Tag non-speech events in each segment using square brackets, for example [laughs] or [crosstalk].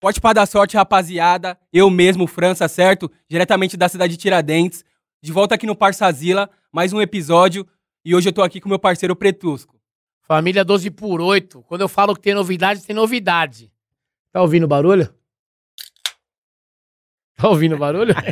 Pode para da sorte, rapaziada. Eu mesmo, França, certo? Diretamente da cidade de Tiradentes. De volta aqui no Parsazila, mais um episódio. E hoje eu tô aqui com meu parceiro Pretusco. Família 12 por 8. Quando eu falo que tem novidade, tem novidade. Tá ouvindo o barulho? Tá ouvindo o barulho? [laughs]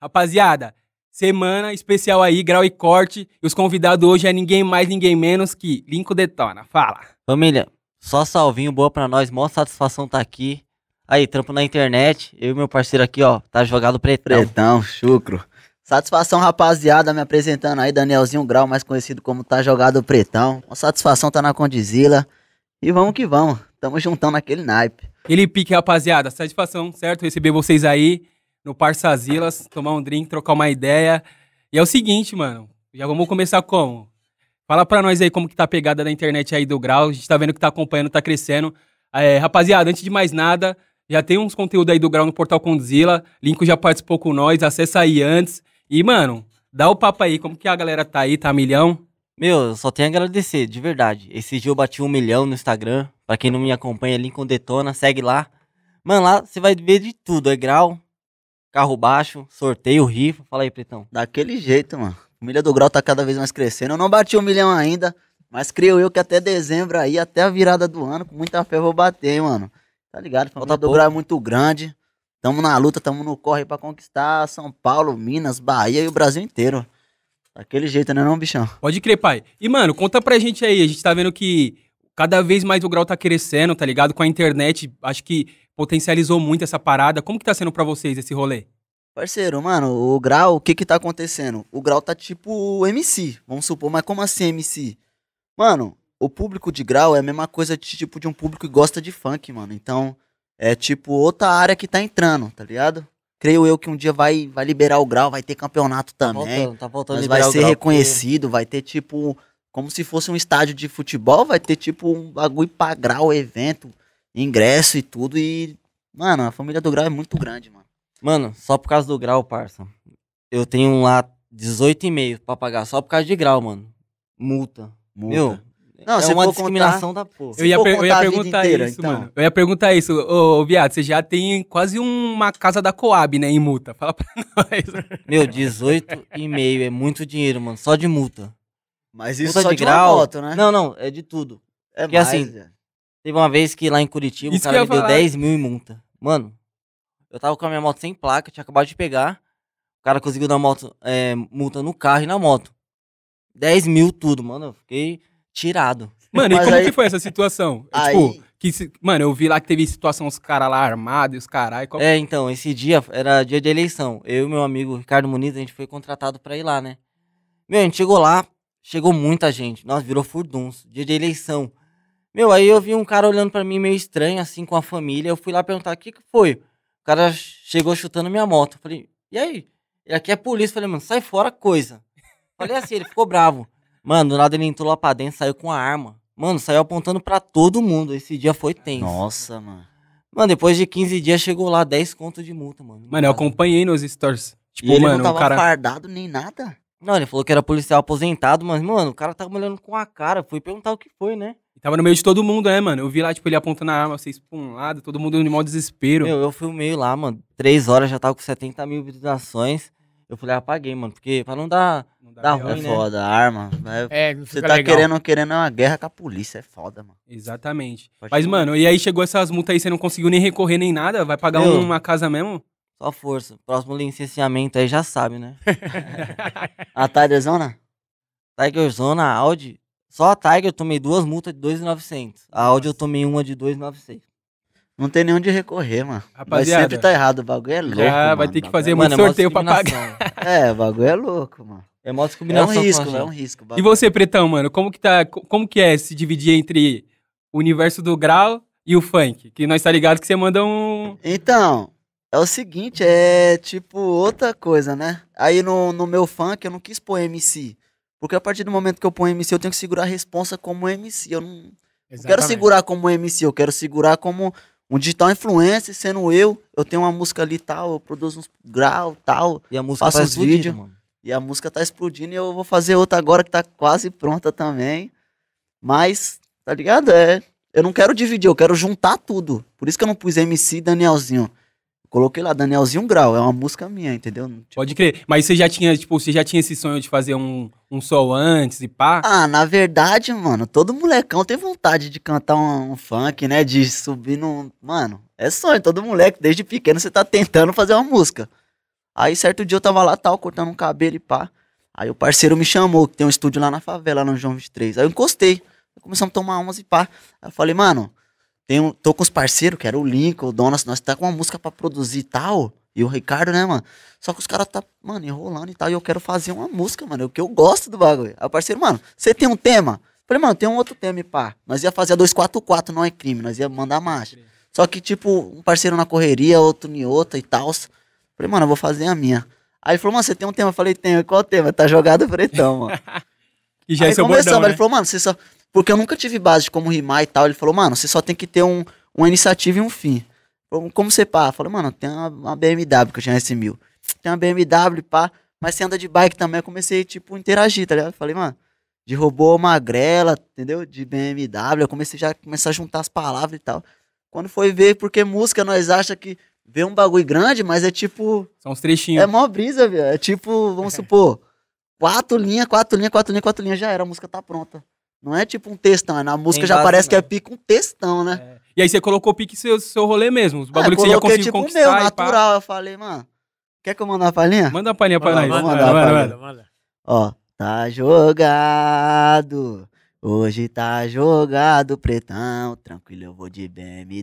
rapaziada, semana especial aí, grau e corte. E os convidados hoje é ninguém mais, ninguém menos que Linko Detona. Fala. Família, só salvinho, boa pra nós, maior satisfação tá aqui. Aí, trampo na internet, eu e meu parceiro aqui, ó, tá jogado pretão. Pretão, chucro. Satisfação, rapaziada, me apresentando aí, Danielzinho Grau, mais conhecido como Tá Jogado Pretão. Uma satisfação tá na Condizila. E vamos que vamos, tamo juntão naquele naipe. Ele pique, rapaziada, satisfação, certo? Receber vocês aí no Parçazilas, tomar um drink, trocar uma ideia. E é o seguinte, mano, já vamos começar como? Fala pra nós aí como que tá a pegada da internet aí do Grau. A gente tá vendo que tá acompanhando, tá crescendo. É, rapaziada, antes de mais nada, já tem uns conteúdos aí do Grau no Portal Condzilla. Linko já participou com nós, acessa aí antes. E, mano, dá o papo aí, como que a galera tá aí, tá milhão? Meu, só tenho a agradecer, de verdade. Esse dia eu bati um milhão no Instagram. Pra quem não me acompanha, Lincoln Detona, segue lá. Mano, lá você vai ver de tudo. É grau, carro baixo, sorteio, rifa. Fala aí, Pretão. Daquele jeito, mano. Família do Grau tá cada vez mais crescendo. Eu não bati um milhão ainda, mas creio eu que até dezembro aí, até a virada do ano, com muita fé eu vou bater, hein, mano. Tá ligado? Família Falta do pouco. Grau é muito grande. Tamo na luta, tamo no corre para conquistar São Paulo, Minas, Bahia e o Brasil inteiro. Daquele jeito, né, não, bichão? Pode crer, pai. E, mano, conta pra gente aí. A gente tá vendo que cada vez mais o grau tá crescendo, tá ligado? Com a internet, acho que potencializou muito essa parada. Como que tá sendo para vocês esse rolê? Parceiro, mano, o Grau, o que que tá acontecendo? O Grau tá tipo MC, vamos supor, mas como assim MC? Mano, o público de Grau é a mesma coisa de, tipo de um público que gosta de funk, mano. Então, é tipo outra área que tá entrando, tá ligado? Creio eu que um dia vai, vai liberar o grau, vai ter campeonato tá também. Tá voltando, tá voltando mas vai ser reconhecido, que... vai ter tipo. Como se fosse um estádio de futebol, vai ter tipo um bagulho pra grau, evento, ingresso e tudo. E, mano, a família do grau é muito grande, mano. Mano, só por causa do grau, parça. Eu tenho lá 18,5 pra pagar só por causa de grau, mano. Multa. Multa. Meu, não, é uma discriminação contar... da porra. Eu ia, eu ia perguntar inteira, isso, então. mano. Eu ia perguntar isso. Ô, ô, viado, você já tem quase uma casa da Coab, né, em multa. Fala pra [laughs] nós. Meu, 18,5 é muito dinheiro, mano. Só de multa. Mas isso multa só de, de grau, moto, né? Não, não. É de tudo. É Porque, assim, mais, assim, é. teve uma vez que lá em Curitiba isso o cara me deu 10 mil em multa. Mano, eu tava com a minha moto sem placa, tinha acabado de pegar. O cara conseguiu dar moto, é, multa no carro e na moto. 10 mil tudo, mano. Eu fiquei tirado. Mano, Mas e como aí... que foi essa situação? É, aí... Tipo, que se... mano, eu vi lá que teve situação, os caras lá armados e os caras. Qual... É, então, esse dia era dia de eleição. Eu e meu amigo Ricardo Muniz, a gente foi contratado pra ir lá, né? Meu, a gente chegou lá, chegou muita gente. Nossa, virou furdunço. Dia de eleição. Meu, aí eu vi um cara olhando para mim meio estranho, assim, com a família. Eu fui lá perguntar o que, que foi cara chegou chutando minha moto. Eu falei, e aí? E aqui é polícia. Eu falei, mano, sai fora, coisa. Falei assim, ele ficou bravo. Mano, do nada ele entrou lá pra dentro, saiu com a arma. Mano, saiu apontando para todo mundo. Esse dia foi tenso. Nossa, mano. Mano, depois de 15 dias chegou lá 10 conto de multa, mano. Mano, eu acompanhei nos stories. Tipo, e ele mano, não tava cara... fardado nem nada? Não, ele falou que era policial aposentado, mas, mano, o cara tava olhando com a cara. Fui perguntar o que foi, né? E tava no meio de todo mundo, né, mano? Eu vi lá, tipo, ele apontando a arma, vocês pra um lado, todo mundo no maior desespero. Meu, eu filmei lá, mano. Três horas já tava com 70 mil visualizações. Eu falei, apaguei, ah, mano, porque pra não dar, não dá dar pior, ruim, é foda, a arma. É, você tá legal. querendo querendo uma guerra com a polícia, é foda, mano. Exatamente. Pode Mas, mano, e aí chegou essas multas aí, você não conseguiu nem recorrer nem nada? Vai pagar Meu, uma casa mesmo? Só força. Próximo licenciamento aí já sabe, né? [laughs] a Tiger Zona, Audi só a Tiger eu tomei duas multas de 2,900. A Audi eu tomei uma de 2,900. Não tem nenhum de recorrer, mano. Rapaziada. Mas sempre tá errado, o bagulho é louco. Ah, vai ter que fazer mano, é muito sorteio pra pagar. É, o bagulho é louco, mano. É moto combinação. É, é um risco, é um risco. Bagulho. E você, Pretão, mano, como que, tá, como que é se dividir entre o universo do grau e o funk? Que nós tá ligado que você manda um. Então, é o seguinte, é tipo outra coisa, né? Aí no, no meu funk eu não quis pôr MC. Porque a partir do momento que eu ponho MC, eu tenho que segurar a responsa como MC. Eu não, não quero segurar como MC, eu quero segurar como um digital influencer, sendo eu. Eu tenho uma música ali tal, eu produzo uns grau tal. E a música faço tá vídeos. E a música tá explodindo e eu vou fazer outra agora que tá quase pronta também. Mas, tá ligado? É. Eu não quero dividir, eu quero juntar tudo. Por isso que eu não pus MC Danielzinho. Coloquei lá, Danielzinho Grau, é uma música minha, entendeu? Tipo... Pode crer. Mas você já tinha, tipo, você já tinha esse sonho de fazer um, um sol antes e pá? Ah, na verdade, mano, todo molecão tem vontade de cantar um, um funk, né? De subir num. Mano, é sonho, todo moleque, desde pequeno, você tá tentando fazer uma música. Aí certo dia eu tava lá, tal, cortando um cabelo e pá. Aí o parceiro me chamou, que tem um estúdio lá na favela, no João 23. Aí eu encostei. Começamos a tomar umas e pá. Aí eu falei, mano, tenho tô com os parceiros, que era o Lincoln, o Donas, nós tá com uma música para produzir e tal. E o Ricardo, né, mano? Só que os caras tá, mano, enrolando e tal. E eu quero fazer uma música, mano. É o que eu gosto do bagulho. Aí o parceiro, mano, você tem um tema? falei, mano, tem um outro tema, pá. Nós ia fazer a 244, não é crime. Nós ia mandar marcha. Só que, tipo, um parceiro na correria, outro em outra e tal. Falei, mano, eu vou fazer a minha. Aí ele falou, mano, você tem um tema? Eu falei, tenho. Qual o tema? Tá jogado pretão, mano. [laughs] e já é aí é seu bordão, né? Ele falou, mano, você só... Porque eu nunca tive base de como rimar e tal. Ele falou, mano, você só tem que ter um, uma iniciativa e um fim. Como, como você pá? Eu falei, mano, tem uma, uma BMW que eu tinha S1000. Tem uma BMW, pá. Mas você anda de bike também. Eu comecei, tipo, interagir, tá ligado? Eu falei, mano, de robô magrela, entendeu? De BMW. Eu comecei já a começar a juntar as palavras e tal. Quando foi ver, porque música nós acha que vê um bagulho grande, mas é tipo. São uns trechinhos. É mó brisa, velho. É tipo, vamos [laughs] supor, quatro linhas, quatro linhas, quatro linhas, quatro linhas, já era, a música tá pronta. Não é tipo um textão, é na música já parece que é pique um textão, né? É. E aí você colocou pique seu, seu rolê mesmo, os bagulhos é, que você ia conseguir tipo, conquistar. Meu, natural, eu falei, mano, quer que eu mande uma palhinha? Manda uma palhinha pra nós. Manda, manda, manda, manda, manda. Ó, tá jogado, hoje tá jogado, pretão, tranquilo eu vou de BMW,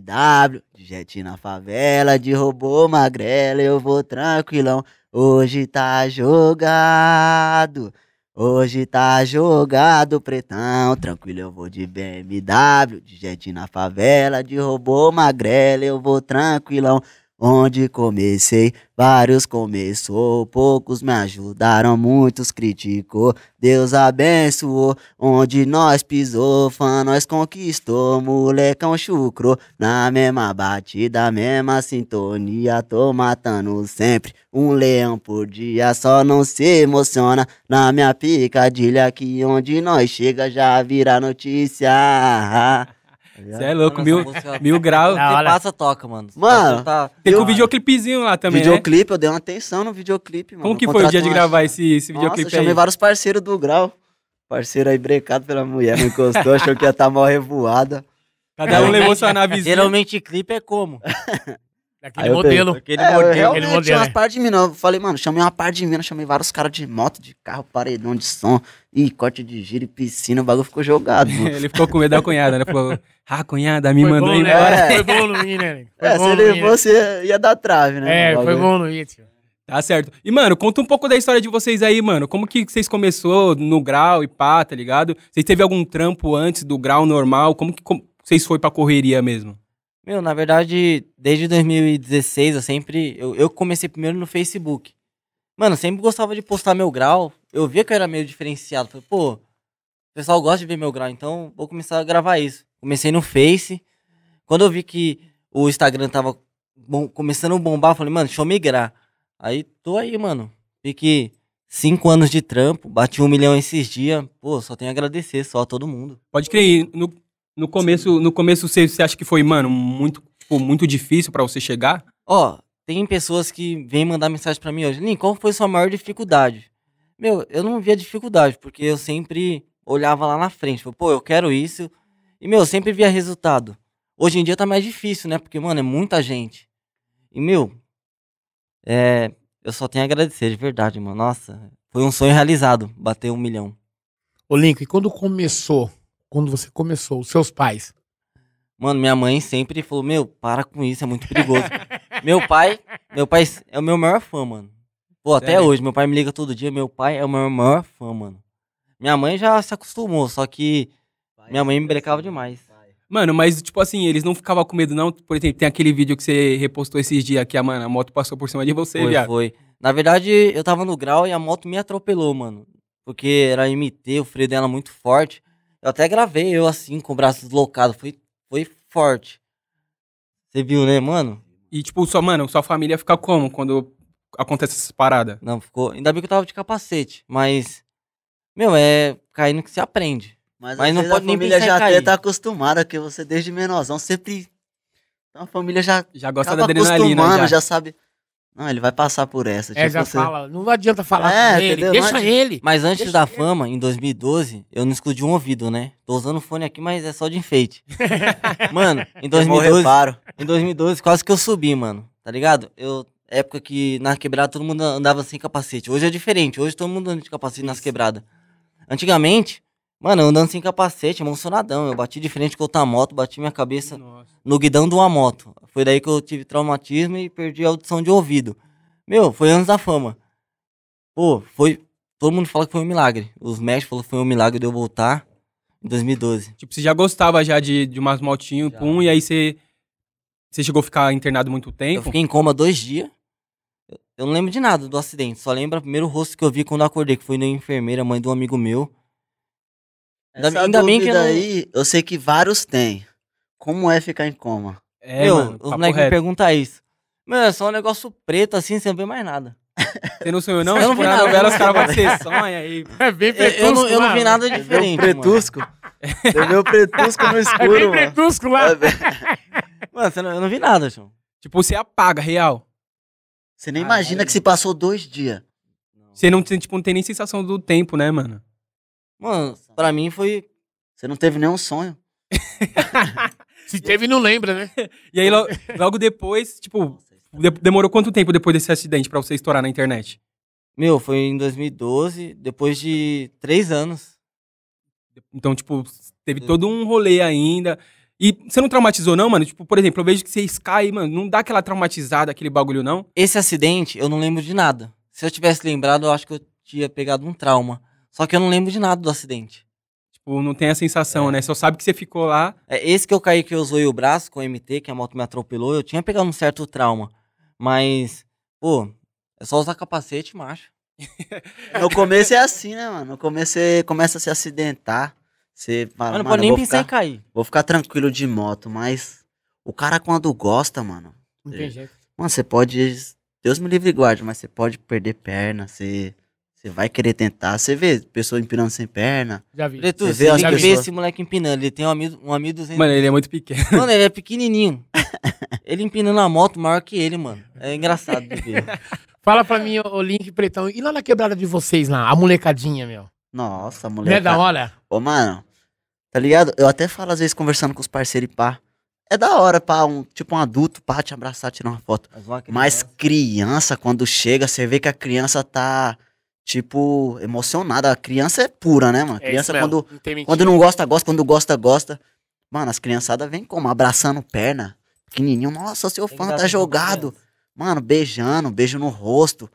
de jet na favela, de robô magrela eu vou tranquilão, hoje tá jogado. Hoje tá jogado, pretão. Tranquilo, eu vou de BMW, de jet na favela, de robô magrela, eu vou tranquilão. Onde comecei, vários começou, poucos me ajudaram, muitos criticou. Deus abençoou, onde nós pisou, fã nós conquistou, molecão chucrou. Na mesma batida, mesma sintonia, tô matando sempre. Um leão por dia, só não se emociona. Na minha picadilha, que onde nós chega já vira notícia. Você é, é louco, mil, mil graus. Olha, tá passa, toca, mano. Mano, tá... tem eu, um videoclipezinho lá também. Né? Videoclipe, né? eu dei uma atenção no videoclipe, mano. Como que foi o dia de gravar esse, esse videoclipe? Nossa, eu chamei vários parceiros do grau. Parceiro aí brecado pela mulher, me encostou, achou que ia estar tá mal revoada. Cada um levou sua [laughs] navezinha. Geralmente clipe é como? [laughs] Aquele é, modelo. Aquele é, modelo. Eu aquele modelo. umas partes de mina. Eu falei, mano, chamei uma parte de mina, chamei vários caras de moto, de carro, paredão de som, e corte de giro e piscina, o bagulho ficou jogado. [laughs] ele ficou com medo da cunhada, né? Ficou ah, cunhada, me foi mandou bom, né? embora. Né? Foi bom no né? Foi é, se levou, né? você ia, dar trave, né? É, foi bom no I, tio. Tá certo. E, mano, conta um pouco da história de vocês aí, mano. Como que vocês começou no grau e pá, tá ligado? Vocês teve algum trampo antes do grau normal? Como que vocês foi pra correria mesmo? Meu, na verdade, desde 2016 eu sempre. Eu, eu comecei primeiro no Facebook. Mano, sempre gostava de postar meu grau. Eu via que eu era meio diferenciado. Falei, pô, o pessoal gosta de ver meu grau, então vou começar a gravar isso. Comecei no Face. Quando eu vi que o Instagram tava bom, começando a bombar, falei, mano, deixa eu migrar. Aí tô aí, mano. Fiquei cinco anos de trampo, bati um milhão esses dias. Pô, só tenho a agradecer só a todo mundo. Pode crer, no, no começo, no começo você, você acha que foi, mano, muito, muito difícil para você chegar? Ó, tem pessoas que vêm mandar mensagem para mim hoje. Lin, qual foi sua maior dificuldade? Meu, eu não via dificuldade, porque eu sempre olhava lá na frente. Tipo, Pô, eu quero isso. E, meu, sempre via resultado. Hoje em dia tá mais difícil, né? Porque, mano, é muita gente. E, meu, é, eu só tenho a agradecer, de verdade, mano. Nossa, foi um sonho realizado, bater um milhão. Ô, link. e quando começou quando você começou, os seus pais? Mano, minha mãe sempre falou: Meu, para com isso, é muito perigoso. [laughs] meu pai, meu pai é o meu maior fã, mano. Pô, até hoje, meu pai me liga todo dia, meu pai é o meu maior fã, mano. Minha mãe já se acostumou, só que pai, minha é mãe me assim, brecava né? demais. Mano, mas tipo assim, eles não ficavam com medo, não? Por exemplo, tem aquele vídeo que você repostou esses dias que a, mano, a moto passou por cima de você, foi, viado. Foi. Na verdade, eu tava no grau e a moto me atropelou, mano. Porque era MT, o freio dela muito forte. Eu até gravei eu assim, com o braço deslocado. Foi, foi forte. Você viu, né, mano? E, tipo, sua, mano, sua família fica como quando acontece essas paradas? Não, ficou. Ainda bem que eu tava de capacete, mas. Meu, é caindo que se aprende. Mas, mas não pode nem A família já até tá acostumada, que você desde menorzão sempre. Então a família já. Já gosta da adrenalina. Já. já sabe. Não, ele vai passar por essa. É, tipo, já você... fala. Não adianta falar é, com ele, entendeu? deixa ele. Mas antes da ele. fama, em 2012, eu não escondi um ouvido, né? Tô usando fone aqui, mas é só de enfeite. [laughs] mano, em 2012. em 2012, quase que eu subi, mano. Tá ligado? Eu. Época que na quebrada todo mundo andava sem capacete. Hoje é diferente. Hoje todo mundo anda de capacete nas quebradas. Antigamente, Mano, andando sem capacete, emocionadão. Eu bati de frente com outra moto, bati minha cabeça Nossa. no guidão de uma moto. Foi daí que eu tive traumatismo e perdi a audição de ouvido. Meu, foi anos da fama. Pô, foi. Todo mundo fala que foi um milagre. Os médicos falaram que foi um milagre de eu voltar em 2012. Tipo, você já gostava já de, de umas motinhas, pum, e aí você. Você chegou a ficar internado muito tempo? Eu fiquei em coma dois dias. Eu não lembro de nada do acidente, só lembro o primeiro rosto que eu vi quando eu acordei, que foi na enfermeira, mãe de um amigo meu. Essa é ainda, bem que não... aí, eu sei que vários têm. Como é ficar em coma? É, Meu, mano, os moleques me perguntam isso. Mano, é só um negócio preto assim, sem ver mais nada. [laughs] Você não sonhou, não? Eu não vi nada. Novela, os caras ser sonha aí. É bem pretusco. Eu, não, eu não vi nada diferente. É pretusco. Você vê o pretusco no escuro. É bem pretusco lá. É bem... Mano, não, eu não vi nada, João Tipo, você apaga, real. Você nem ah, imagina é... que se passou dois dias. Você não, tipo, não tem nem sensação do tempo, né, mano? Mano, pra mim foi. Você não teve nenhum sonho. [laughs] Se teve, não lembra, né? E aí, logo, logo depois, tipo, é de demorou quanto tempo depois desse acidente pra você estourar na internet? Meu, foi em 2012, depois de três anos. Então, tipo, teve todo um rolê ainda. E você não traumatizou, não, mano? Tipo, por exemplo, eu vejo que vocês caem, mano, não dá aquela traumatizada, aquele bagulho, não? Esse acidente, eu não lembro de nada. Se eu tivesse lembrado, eu acho que eu tinha pegado um trauma. Só que eu não lembro de nada do acidente. Tipo, não tem a sensação, é. né? Só sabe que você ficou lá. É, esse que eu caí, que eu zoei o braço com o MT, que a moto me atropelou, eu tinha pegado um certo trauma. Mas, pô, é só usar capacete, macho. [laughs] no começo é assim, né, mano? No começo você começa a se acidentar. Você fala, mano, não pode nem pensar ficar, em cair. Vou ficar tranquilo de moto, mas o cara quando gosta, mano. Não tem é, jeito. Mano, você pode. Deus me livre e guarde, mas você pode perder perna, você você vai querer tentar. Você vê pessoa empinando sem perna. Já vi. você vê, vê esse moleque empinando. Ele tem um amigo, um amigo 200. Mano, ele é muito pequeno. Mano, ele é pequenininho. [laughs] ele empinando a moto maior que ele, mano. É engraçado de ver. [laughs] Fala pra mim, o Link Pretão. E lá na quebrada de vocês lá, a molecadinha, meu? Nossa, é molecada. É da hora? Ô, mano, tá ligado? Eu até falo às vezes conversando com os parceiros e pá. É da hora, pá, um, tipo um adulto, pá, te abraçar, tirar uma foto. Mas, uma criança. Mas é. criança, quando chega, você vê que a criança tá tipo, emocionada. A criança é pura, né, mano? A é criança, é quando, não quando não gosta, gosta. Quando gosta, gosta. Mano, as criançadas vêm como? Abraçando perna. Pequenininho. Nossa, seu fã tá jogado. Mano, beijando, beijo no rosto.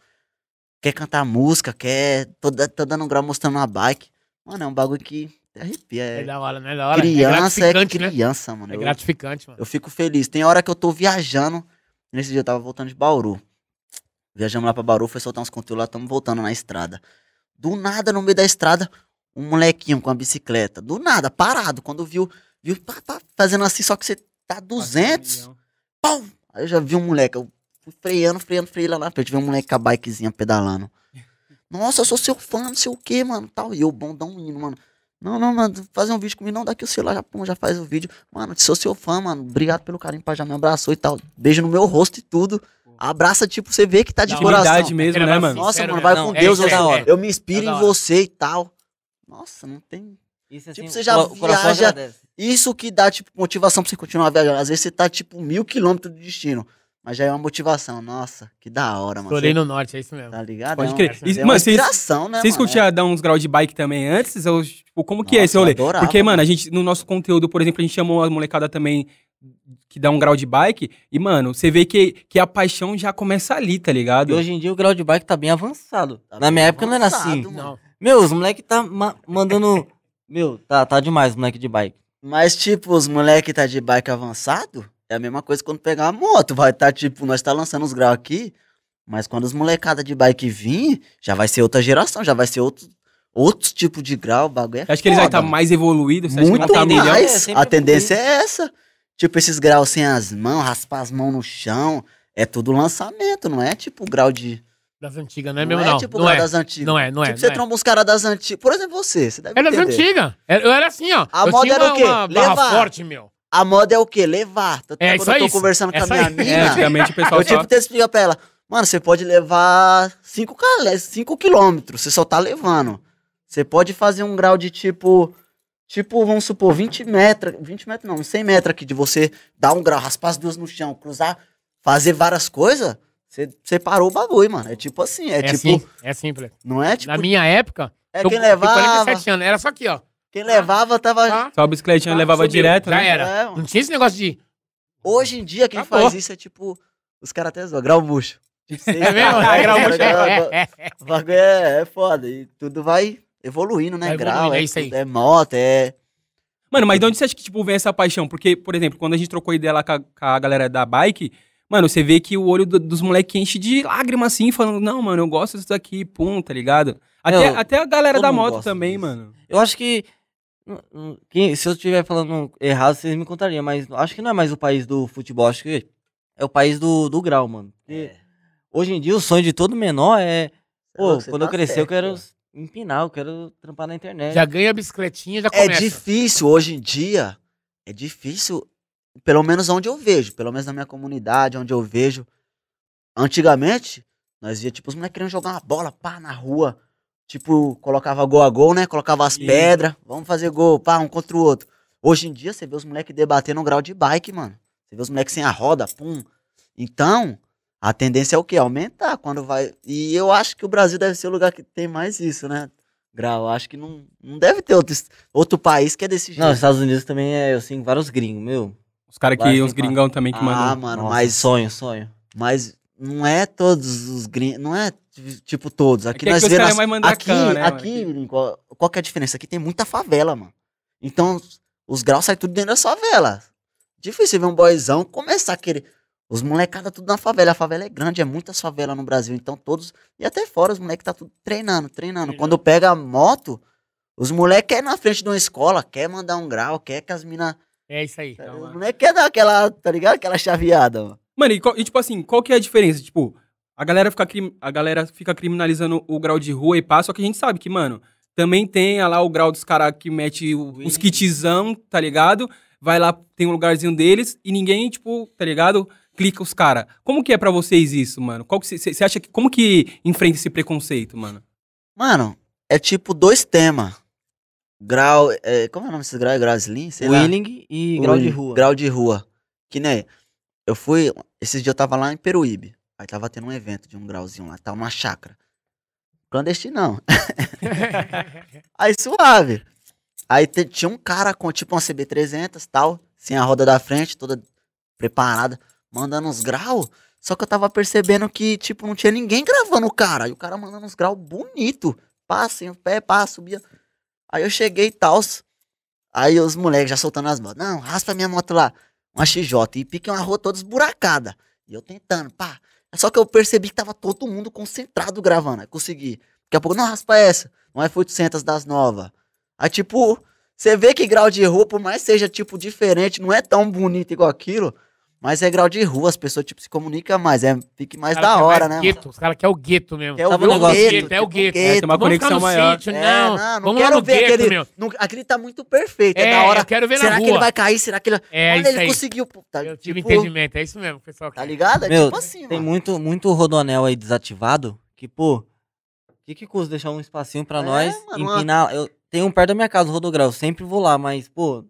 Quer cantar música, quer. Tô, tô dando um grau mostrando uma bike. Mano, é um bagulho que arrepia. É, é da hora, né? Da hora. É criança é, é criança, né? mano. É gratificante, mano. Eu, eu fico feliz. Tem hora que eu tô viajando. Nesse dia eu tava voltando de Bauru. Viajamos lá pra Baru, foi soltar uns conteúdos lá, estamos voltando na estrada. Do nada, no meio da estrada, um molequinho com a bicicleta. Do nada, parado. Quando viu, viu, pá, pá, fazendo assim, só que você tá 200. Pau! Aí eu já vi um moleque, eu fui freando, freando, freio lá na frente. Vi um moleque com a bikezinha pedalando. [laughs] Nossa, eu sou seu fã, não sei o que, mano, tal. E eu, bondão indo, mano. Não, não, mano, fazer um vídeo comigo, não, daqui o celular, já, pum, já faz o vídeo. Mano, sou seu fã, mano, obrigado pelo carinho, pai, já me abraçou e tal. Beijo no meu rosto e tudo. Abraça, tipo, você vê que tá de Intimidade coração. mesmo, né, mano? Nossa, mano, vai com Deus, é, hora. Eu me inspiro em você e tal. Nossa, não tem. Isso é tipo, assim, tipo, você já o, viaja. Isso que dá, tipo, motivação pra você continuar viajando. Às vezes você tá, tipo, mil quilômetros do destino. Mas já é uma motivação. Nossa, que da hora, mano. Florei no norte, é isso mesmo. Tá ligado? Pode é crer. É, e, vocês, né, vocês curtiam dar uns graus de bike também antes? Ou, tipo, como Nossa, que é esse rolê? Porque, mano, a gente, no nosso conteúdo, por exemplo, a gente chamou a molecada também que dá um grau de bike, e, mano, você vê que, que a paixão já começa ali, tá ligado? E hoje em dia o grau de bike tá bem avançado. Tá Na bem minha época não era assim. Não. Meu, os moleque tá ma mandando. [laughs] Meu, tá, tá demais, moleque de bike. Mas, tipo, os moleque tá de bike avançado? É a mesma coisa quando pegar a moto. Vai tá, tipo, nós tá lançando os graus aqui, mas quando os molecada de bike vir, já vai ser outra geração, já vai ser outro, outro tipo de grau, o bagulho é Acho foda. que eles vão tá estar tá mais evoluídos. Muito mais. a tendência é essa. Tipo, esses graus sem as mãos, raspar as mãos no chão, é tudo lançamento, não é tipo grau de. Das antigas, não é não mesmo, é não. Tipo não grau é. das antigas. Não é, não é. Tipo, não você é. tromba uns caras das antigas. Por exemplo, você, você deve Era é entender. das antigas. É, eu era assim, ó. A eu moda era o quê? Levar. forte, meu. A moda é o quê? Levar. Tanto é, quando eu tô isso. conversando Essa com a minha amiga. É, antigamente o pessoal Eu tipo ter explicar pra ela. Mano, você pode levar 5 cinco, cinco quilômetros, você só tá levando. Você pode fazer um grau de tipo Tipo, vamos supor, 20 metros, 20 metros não, 100 metros aqui de você dar um grau, raspar as duas no chão, cruzar, fazer várias coisas, você parou o bagulho, mano. É tipo assim, é, é tipo... Assim, é simples. Não é tipo... Na minha época... É quem levava... 47 anos, era só aqui, ó. Quem levava tava... Ah, só o bicicletinha ah, levava subiu, direto, já né? Já era. É, não tinha esse negócio de... Hoje em dia, quem Acabou. faz isso é tipo... Os caras até zoam, grau murcho. [laughs] Tipo, é mesmo? [laughs] É Grau murcho. É. [laughs] O bagulho é, é foda. E tudo vai evoluindo, né? Tá Grau, é, é, isso aí. é moto, é. Mano, mas de onde você acha que, tipo, vem essa paixão? Porque, por exemplo, quando a gente trocou ideia lá com a, com a galera da bike, mano, você vê que o olho do, dos moleques enche de lágrimas assim, falando, não, mano, eu gosto disso aqui pum, tá ligado? Até, eu, até a galera da moto também, disso. mano. Eu acho que, se eu estiver falando errado, vocês me contariam, mas acho que não é mais o país do futebol, acho que é o país do, do grau, mano. É. Hoje em dia, o sonho de todo menor é, é pô, quando tá eu crescer, certo, eu quero... Mano empinar, eu quero trampar na internet. Já ganha a bicicletinha, já é começa. É difícil, hoje em dia, é difícil, pelo menos onde eu vejo, pelo menos na minha comunidade, onde eu vejo. Antigamente, nós via, tipo, os moleques querendo jogar uma bola, pá, na rua. Tipo, colocava gol a gol, né? Colocava as pedras, vamos fazer gol, pá, um contra o outro. Hoje em dia, você vê os moleques debatendo um grau de bike, mano. Você vê os moleques sem a roda, pum. Então, a tendência é o quê? Aumentar quando vai. E eu acho que o Brasil deve ser o lugar que tem mais isso, né? Grau, acho que não, não deve ter outro, outro país que é desse jeito. Não, os Estados Unidos também é, eu sinto vários gringos, meu. Os caras que, os gringão pra... também que ah, mandam. Ah, mano, Nossa. mas sonho, sonho. Mas não é todos os gringos, não é tipo todos. Aqui, é aqui nós é vemos. Aqui, cana, né, aqui, mano? qual, qual que é a diferença? Aqui tem muita favela, mano. Então, os graus saem tudo dentro da favela. Difícil ver um boyzão começar a querer. Os molecada tudo na favela. A favela é grande, é muitas favelas no Brasil. Então todos. E até fora, os moleques tá tudo treinando, treinando. Quando pega a moto, os moleques é na frente de uma escola, quer mandar um grau, quer que as minas. É isso aí. Tá, é, os moleques quer dar aquela, tá ligado? Aquela chaveada, mano. Mano, e, e, tipo assim, qual que é a diferença? Tipo, a galera, fica, a galera fica criminalizando o grau de rua e passa só que a gente sabe que, mano, também tem é lá o grau dos caras que mete os kitzão, tá ligado? Vai lá, tem um lugarzinho deles e ninguém, tipo, tá ligado? clica os caras. Como que é para vocês isso, mano? Qual que você acha que como que enfrenta esse preconceito, mano? Mano, é tipo dois temas. Grau, é, como é o nome desses graus? grau é slim, sei e grau de rua. Grau de rua. Que nem eu fui, esses dias eu tava lá em Peruíbe. Aí tava tendo um evento de um grauzinho lá, tá uma chácara. não. [laughs] aí suave. Aí tinha um cara com tipo uma CB300 tal, sem assim, a roda da frente, toda preparada mandando uns graus. Só que eu tava percebendo que, tipo, não tinha ninguém gravando o cara. E o cara mandando uns graus bonito. Passa em pé, passa, subia. Aí eu cheguei e tal. Aí os moleques já soltando as motos. Não, raspa minha moto lá. Uma XJ. E pique uma rua toda esburacada. E eu tentando, pá. Só que eu percebi que tava todo mundo concentrado gravando. Aí consegui. Daqui a pouco, não, raspa essa. Não é 800 das novas. Aí, tipo, você vê que grau de rua, por mais seja, tipo, diferente, não é tão bonito igual aquilo. Mas é grau de rua, as pessoas tipo, se comunicam mais, é, fica mais da hora, mais né? Gueto, os caras querem o gueto mesmo. Quer o gueto, gueto, é o gueto. É, tem uma vamos conexão maior. Sítio, é, não, não, não vamos quero ver gueto, aquele. Não, aquele tá muito perfeito. É, é da hora. Eu quero ver Será na que rua. ele vai cair? Será que ele. É, Olha, ele aí. conseguiu. Tá, eu tive tipo, entendimento, é isso mesmo, pessoal. Tá ligado? É meu, tipo assim, Tem mano. muito, muito rodonel aí desativado que, pô, que, que custa deixar um espacinho pra é, nós? empinar. Eu tenho um perto da minha casa, o rodograu. Eu sempre vou lá, mas, pô,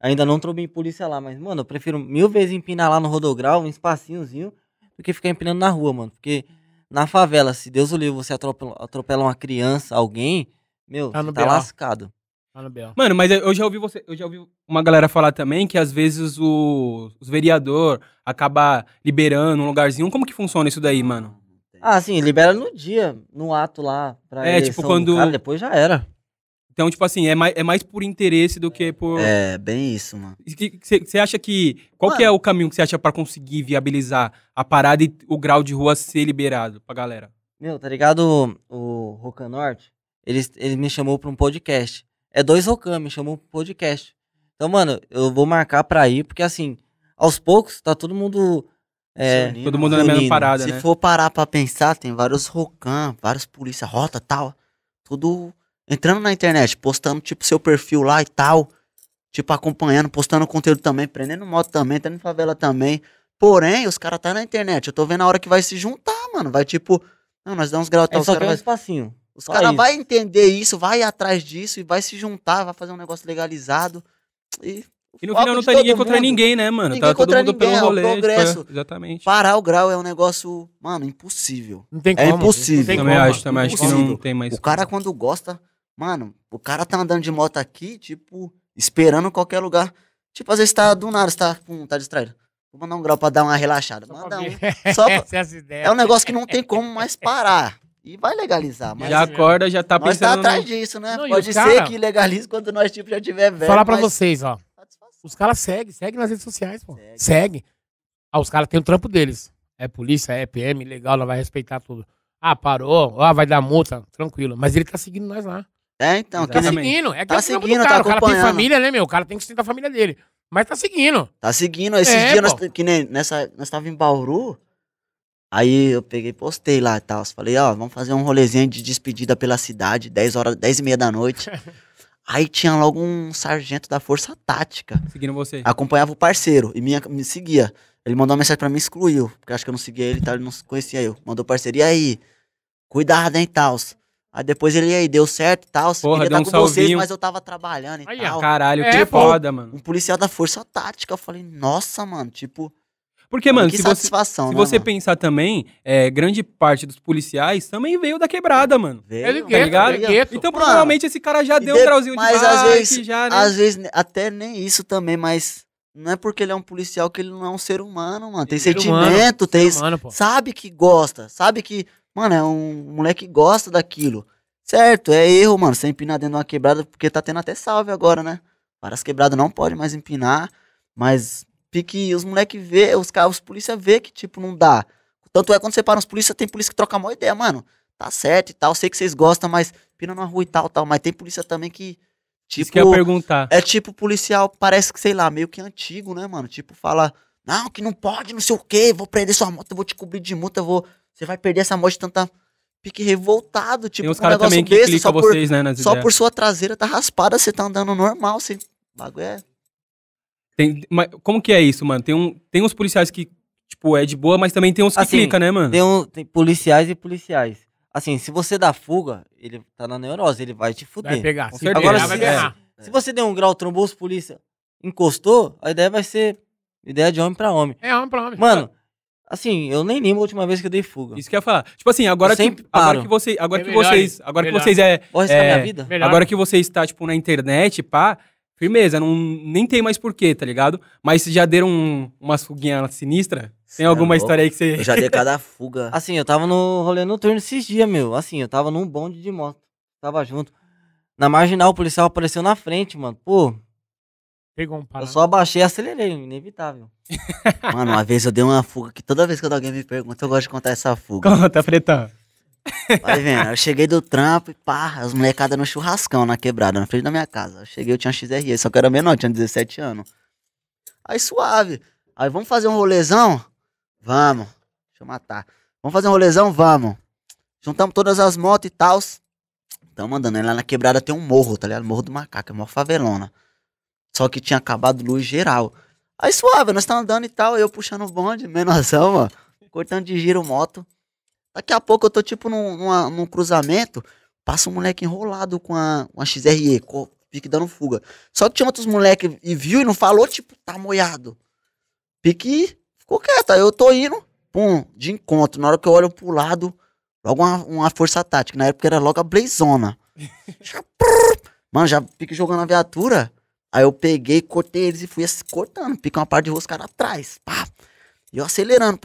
Ainda não trombei polícia lá, mas, mano, eu prefiro mil vezes empinar lá no rodograu, um espacinhozinho, do que ficar empinando na rua, mano. Porque na favela, se Deus o livre, você atropela, atropela uma criança, alguém, meu, tá, você tá lascado. Tá mano, mas eu já ouvi você, eu já ouvi uma galera falar também que às vezes o, os vereador acaba liberando um lugarzinho. Como que funciona isso daí, mano? Ah, sim, libera no dia, no ato lá. Pra é, tipo quando. Cara, depois já era. Então, tipo assim, é mais, é mais por interesse do que por. É, bem isso, mano. Você acha que. Qual mano, que é o caminho que você acha para conseguir viabilizar a parada e o grau de rua ser liberado pra galera? Meu, tá ligado? O, o Rocan Norte, ele, ele me chamou pra um podcast. É dois Rocan, me chamou pra um podcast. Então, mano, eu vou marcar pra ir, porque assim, aos poucos tá todo mundo. É, todo mundo na né? mesma parada, Se né? for parar pra pensar, tem vários Rocan, vários polícia, rota tal. Tudo entrando na internet, postando, tipo, seu perfil lá e tal. Tipo, acompanhando, postando conteúdo também, prendendo moto também, entrando em favela também. Porém, os caras tá na internet. Eu tô vendo a hora que vai se juntar, mano. Vai tipo. Não, nós damos grau graus É, só os caras é vai... um espacinho. Os caras vão entender isso, vai atrás disso e vai se juntar, vai fazer um negócio legalizado. E, e no final não tá ninguém mundo. contra ninguém, né, mano? Ninguém tá todo mundo ninguém, pelo é rolê. Tipo, é progresso. Tipo, exatamente. Parar o grau é um negócio, mano, impossível. Não tem é como. É impossível. Não tem como, também acho, também acho que não tem mais. O cara quando gosta, Mano, o cara tá andando de moto aqui, tipo, esperando qualquer lugar. Tipo, às vezes tá do nada, você tá, tá distraído. Vou mandar um grau pra dar uma relaxada. Só Manda um. [laughs] Só pra... [laughs] É um negócio que não tem como mais parar. E vai legalizar. Mas já acorda, já tá pensando. Nós tá atrás no... disso, né? Não, Pode cara... ser que legalize quando nós, tipo, já tiver velho. Falar pra mas... vocês, ó. Os caras seguem, seguem nas redes sociais, pô. Segue. segue. Ah, os caras têm o trampo deles. É polícia, é PM, legal, ela vai respeitar tudo. Ah, parou, ah, vai dar multa, tranquilo. Mas ele tá seguindo nós lá. É, então. Tá seguindo. É que tá é seguindo, tá acompanhando. O cara tem família, né, meu? O cara tem que sustentar a família dele. Mas tá seguindo. Tá seguindo. Esses é, dias, nós, que nem nessa, nós tava em Bauru, aí eu peguei, postei lá e tal. Falei, ó, vamos fazer um rolezinho de despedida pela cidade, 10 horas, 10 e meia da noite. [laughs] Aí tinha logo um sargento da Força Tática. Seguindo você. Acompanhava o parceiro e minha, me seguia. Ele mandou uma mensagem pra mim, excluiu. Porque acho que eu não seguia ele e tal, ele não conhecia eu. Mandou parceria aí. Cuidado, hein, tals. Aí depois ele aí deu certo e tal. Porra, queria estar um com salvinho. vocês, mas eu tava trabalhando e aí, tal. Caralho, é, que pô, foda, mano. Um policial da força tática. Eu falei, nossa, mano, tipo. Porque, mano, se você, se né, você mano? pensar também, é, grande parte dos policiais também veio da quebrada, mano. Veio, tá ligado? Gueto. Então, mano, provavelmente, esse cara já deu de, um grauzinho de Mas, às vezes, já, né? às vezes, né, até nem isso também, mas não é porque ele é um policial que ele não é um ser humano, mano. Tem, sentimento, humano, tem... Humano, sabe que gosta, sabe que Mano, é um moleque que gosta daquilo. Certo, é erro, mano. Você empinar dentro de uma quebrada, porque tá tendo até salve agora, né? Várias quebradas não pode mais empinar, mas pique os moleque vê, os carros, polícia vê que, tipo, não dá. Tanto é quando você para os polícia, tem polícia que troca a maior ideia, mano. Tá certo e tal, sei que vocês gostam, mas pina na rua e tal, tal. Mas tem polícia também que, tipo... Isso que eu tipo, perguntar. É tipo policial, parece que, sei lá, meio que antigo, né, mano? Tipo, fala, não, que não pode, não sei o quê, vou prender sua moto, vou te cobrir de multa, vou... Você vai perder essa moça de tanta. Fique revoltado, tipo, os um caras também que desse, clica só por, vocês, né? só por sua traseira tá raspada, você tá andando normal, você. Assim, o bagulho é. Tem, mas como que é isso, mano? Tem, um, tem uns policiais que, tipo, é de boa, mas também tem uns que assim, clica, né, mano? Tem, um, tem policiais e policiais. Assim, se você dá fuga, ele tá na neurose, ele vai te fuder. Vai pegar, com certeza. Agora, vai se, pegar. É, é. se você der um grau, trombou os polícia, encostou, a ideia vai ser ideia de homem pra homem. É, homem pra homem. Mano, Assim, eu nem lembro a última vez que eu dei fuga. Isso que eu ia falar. Tipo assim, agora que agora que você, agora é que melhor, vocês, agora melhor. que vocês é, Posso é minha vida? Melhor. agora que você está tipo na internet, pá, firmeza, não nem tem mais porquê, tá ligado? Mas vocês já deram um, umas fuguinhas sinistra? Tem é alguma história aí que você Eu já dei [laughs] cada fuga. assim, eu tava no rolê noturno esses dias, meu. Assim, eu tava num bonde de moto. Tava junto. Na marginal, o policial apareceu na frente, mano. Pô, Pegou um parado. Eu só baixei e acelerei, inevitável. [laughs] Mano, uma vez eu dei uma fuga que toda vez que alguém me pergunta, eu gosto de contar essa fuga. Conta, pretão. Tá. Vai vendo, eu cheguei do trampo e pá, as molecadas no churrascão na quebrada, na frente da minha casa. Eu cheguei, eu tinha XRE, só que era menor, tinha 17 anos. Aí suave. Aí vamos fazer um rolezão? Vamos. Deixa eu matar. Vamos fazer um rolezão? Vamos. Juntamos todas as motos e tal. Tamo andando. Aí lá na quebrada tem um morro, tá ligado? Morro do Macaco, é uma favelona. Só que tinha acabado luz geral. Aí suave, nós tá andando e tal, eu puxando o bonde, [laughs] menorzão, mano. Cortando de giro moto. Daqui a pouco eu tô tipo num, numa, num cruzamento, passa um moleque enrolado com a, uma XRE, pique dando fuga. Só que tinha outros moleque e viu e não falou, tipo, tá moiado. Pique ficou quieto, aí eu tô indo, pum, de encontro. Na hora que eu olho pro lado, logo uma, uma força tática. Na época era logo a blazona. [laughs] Mano, já pique jogando a viatura. Aí eu peguei, cortei eles e fui cortando. pica uma parte de rosca atrás. Pá. E eu acelerando.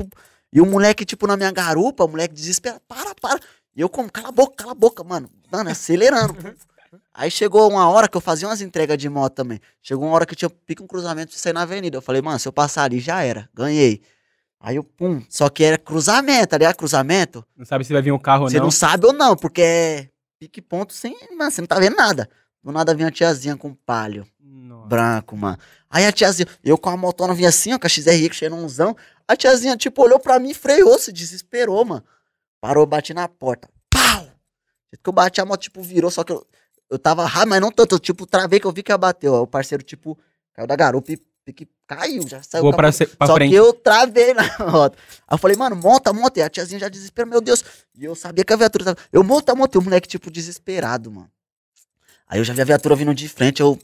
E o moleque, tipo, na minha garupa, o moleque desesperado. Para, para. E eu como, cala a boca, cala a boca, mano. Mano, acelerando. [laughs] Aí chegou uma hora que eu fazia umas entregas de moto também. Chegou uma hora que tinha pica um cruzamento pra sair na avenida. Eu falei, mano, se eu passar ali já era. Ganhei. Aí eu, pum. Só que era cruzamento, ali era cruzamento. Não sabe se vai vir um carro ou não. Você não sabe ou não, porque é pique ponto sem. Mano, você não tá vendo nada. Do nada vinha a tiazinha com palho. Nossa. Branco, mano. Aí a tiazinha, eu com a motona vinha assim, ó, com a XRX cheirãozão. A tiazinha, tipo, olhou pra mim, freou, se desesperou, mano. Parou, bati na porta. Pau! que eu bati, a moto, tipo, virou, só que eu, eu tava rápido, mas não tanto. Eu, tipo, travei que eu vi que ela bateu. ó. o parceiro, tipo, caiu da garupa e que caiu, já saiu. Vou pra, se, pra Só frente. que eu travei na [laughs] moto. Aí eu falei, mano, monta, monta. E a tiazinha já desesperou, meu Deus. E eu sabia que a viatura tava. Eu monta, monta. E o moleque, tipo, desesperado, mano. Aí eu já vi a viatura vindo de frente, eu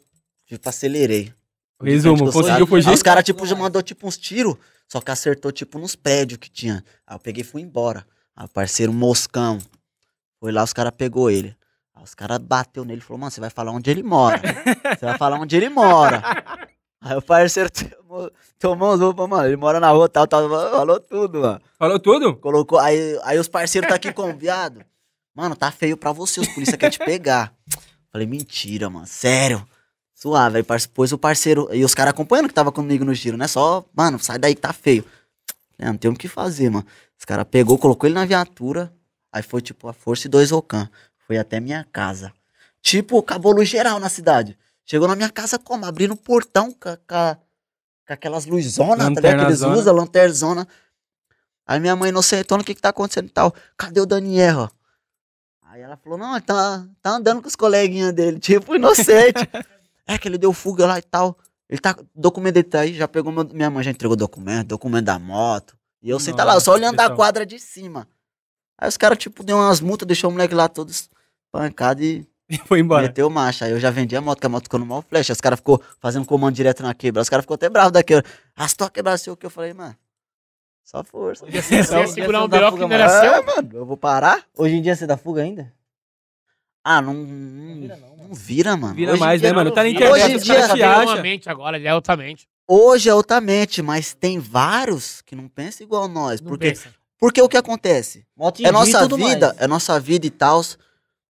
tipo, acelerei. Resumo, conseguiu fugir. Aí os caras, tipo, já mandou tipo uns tiros, só que acertou, tipo, nos prédios que tinha. Aí eu peguei e fui embora. Aí o parceiro moscão. Foi lá, os caras pegou ele. Aí os caras bateu nele e falou, mano, você vai falar onde ele mora. [laughs] Você vai falar onde ele mora. Aí o parceiro tomou, tomou os roupas, mano. Ele mora na rua, tal, tal. Falou tudo, mano. Falou tudo? Colocou. Aí, aí os parceiros tá aqui com viado. Mano, tá feio pra você, os polícia querem te pegar. Falei, mentira, mano, sério. Suave, aí pôs o parceiro. E os caras acompanhando que tava comigo no giro, né? Só, mano, sai daí que tá feio. É, não tem o que fazer, mano. Os caras pegou, colocou ele na viatura. Aí foi tipo a força e dois Ocan. Foi até minha casa. Tipo, acabou luz geral na cidade. Chegou na minha casa como? Abrindo o portão com, com, com aquelas luzonas, tá ligado? Que eles usam, lanterzona. Aí minha mãe não inocentona, o que que tá acontecendo e tal? Cadê o Daniel? Aí ela falou, não, tá, tá andando com os coleguinhas dele, [laughs] tipo, inocente. [laughs] é que ele deu fuga lá e tal. Ele tá, documento dele tá aí, já pegou, meu, minha mãe já entregou documento, documento da moto. E eu sei tá lá, só olhando da quadra de cima. Aí os caras, tipo, deu umas multas, deixou o moleque lá todo pancado e... [laughs] E foi embora. Meteu marcha. Aí eu já vendi a moto, que a moto ficou no mal flecha. Os caras ficou fazendo comando direto na quebra. Os caras ficou até bravo da quebra. As tuas quebradas, sei o que. Eu falei, mano, só força. Assim, ia segurar um que não era seu? mano, eu vou parar? Hoje em dia você é dá fuga ainda? Ah, não. Não vira, não, mano. Não vira, mano. vira hoje mais, né, mano? Tá na internet. Hoje em dia se acha. agora, ele é altamente. Hoje é altamente, mas tem vários que não pensam igual nós. Não porque, pensa. porque o que acontece? é nossa vida, mais. é nossa vida e tal.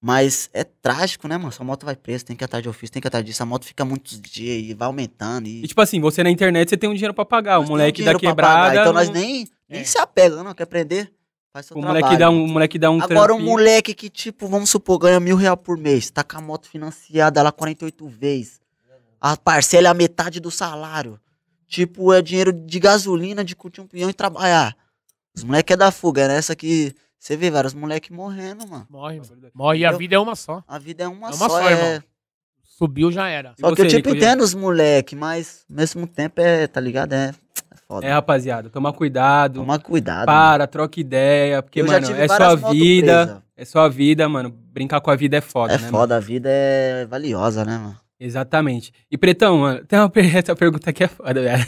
Mas é trágico, né, mano? Sua moto vai presa, tem que ir atrás de ofício, tem que ir atrás disso. A moto fica muitos dias e vai aumentando. E... e, tipo assim, você na internet, você tem um dinheiro pra pagar. O moleque um da quebrada... Então não... nós nem, nem é. se apega, não. Quer prender? Faz seu o trabalho. Moleque dá um, o moleque dá um Agora trampinho. um moleque que, tipo, vamos supor, ganha mil reais por mês. Tá com a moto financiada lá 48 vezes. A parcela é a metade do salário. Tipo, é dinheiro de gasolina, de curtir um pinhão e trabalhar. Os moleques é da fuga, né? Essa que... Aqui você vê vários moleques morrendo, mano. Morre, mano. Morre. E a vida é uma só. A vida é uma, é uma só, só é... Subiu, já era. Só e que você, eu, tipo, entendo os moleques, mas ao mesmo tempo é, tá ligado? É, é foda. É, rapaziada, tomar cuidado. Tomar cuidado. Para, mano. troca ideia, porque, eu mano, é sua vida. Presa. É sua vida, mano. Brincar com a vida é foda, é né? É foda, mano? a vida é valiosa, né, mano? Exatamente. E, Pretão, mano, tem uma [laughs] essa pergunta que é foda, viado.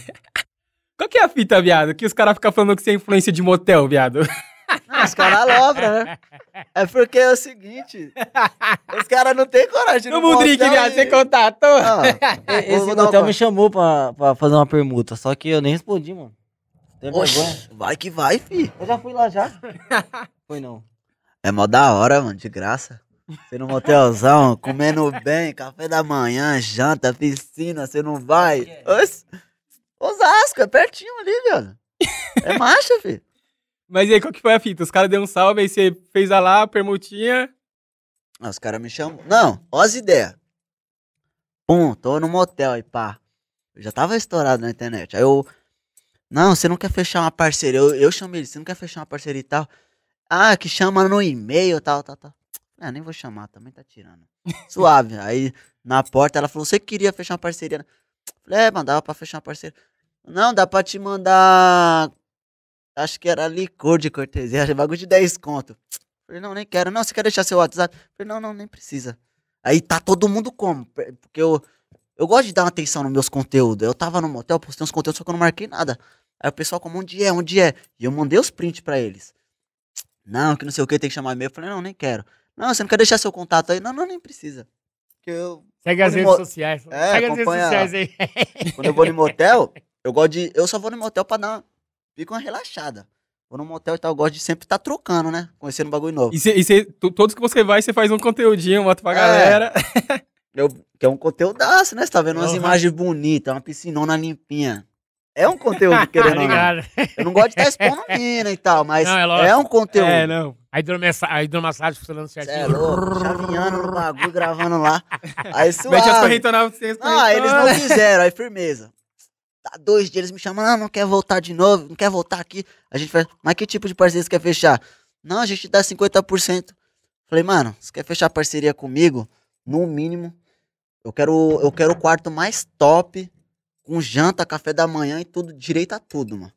[laughs] Qual que é a fita, viado? Que os caras ficam falando que você é influência de motel, viado. [laughs] Os caras alopram, né? É porque é o seguinte, os caras não têm coragem de não No Mudrick, viado, né? você contatou? Ah, [laughs] esse hotel me chamou pra, pra fazer uma permuta, só que eu nem respondi, mano. Tem Oxi, vai que vai, fi. Eu já fui lá já. [laughs] Foi não. É mó da hora, mano, de graça. Você no motelzão, [laughs] comendo bem, café da manhã, janta, piscina, você não vai. Os... É? Osasco, é pertinho ali, velho. É marcha, filho. Mas e aí, qual que foi a fita? Os caras deu um salve, aí você fez a lá, permutinha. Ah, os caras me chamam. Não, ó as ideias. Pum, tô no motel aí, pá. Eu já tava estourado na internet. Aí eu. Não, você não quer fechar uma parceria. Eu, eu chamei ele, você não quer fechar uma parceria e tal. Ah, que chama no e-mail, tal, tal, tal. É, nem vou chamar, também tá tirando. [laughs] Suave. aí na porta ela falou: você queria fechar uma parceria? Falei, é, mandava pra fechar uma parceria. Não, dá pra te mandar Acho que era licor de cortesia, [laughs] bagulho de 10 conto. Falei, não, nem quero. Não, você quer deixar seu WhatsApp? Falei, não, não, nem precisa. Aí tá todo mundo como? Porque eu, eu gosto de dar uma atenção nos meus conteúdos. Eu tava no motel, postei uns conteúdos, só que eu não marquei nada. Aí o pessoal como, onde é, onde é? E eu mandei os prints pra eles. Não, que não sei o que, tem que chamar meu. Eu falei, não, nem quero. Não, você não quer deixar seu contato aí? Não, não, nem precisa. Porque eu... Segue as redes mo... sociais. É, Segue as redes sociais aí. Quando eu vou no motel, eu gosto de... Eu só vou no motel pra dar fica uma relaxada. Vou no motel e tal, eu gosto de sempre estar tá trocando, né? Conhecendo um bagulho novo. E, cê, e cê, todos que você vai, você faz um conteúdinho, bota pra é. galera. [laughs] eu, que é um conteúdaço, né? Você tá vendo umas uhum. imagens bonitas, uma piscinona limpinha. É um conteúdo, [laughs] tá querendo ou não. Eu não gosto de estar tá expondo mina e tal, mas não, é, é um conteúdo. É, não. A, hidromessa... a hidromassagem funcionando certinho. Cê é louco, chavinhando no bagulho, gravando lá. Aí suave. [laughs] Mete as correntonas, vocês ah, eles não fizeram, aí firmeza. Tá dois dias, eles me chamam, não, não quer voltar de novo, não quer voltar aqui. A gente faz, mas que tipo de parceria você quer fechar? Não, a gente dá 50%. Falei, mano, você quer fechar parceria comigo? No mínimo, eu quero eu quero o quarto mais top, com janta, café da manhã e tudo, direito a tudo, mano.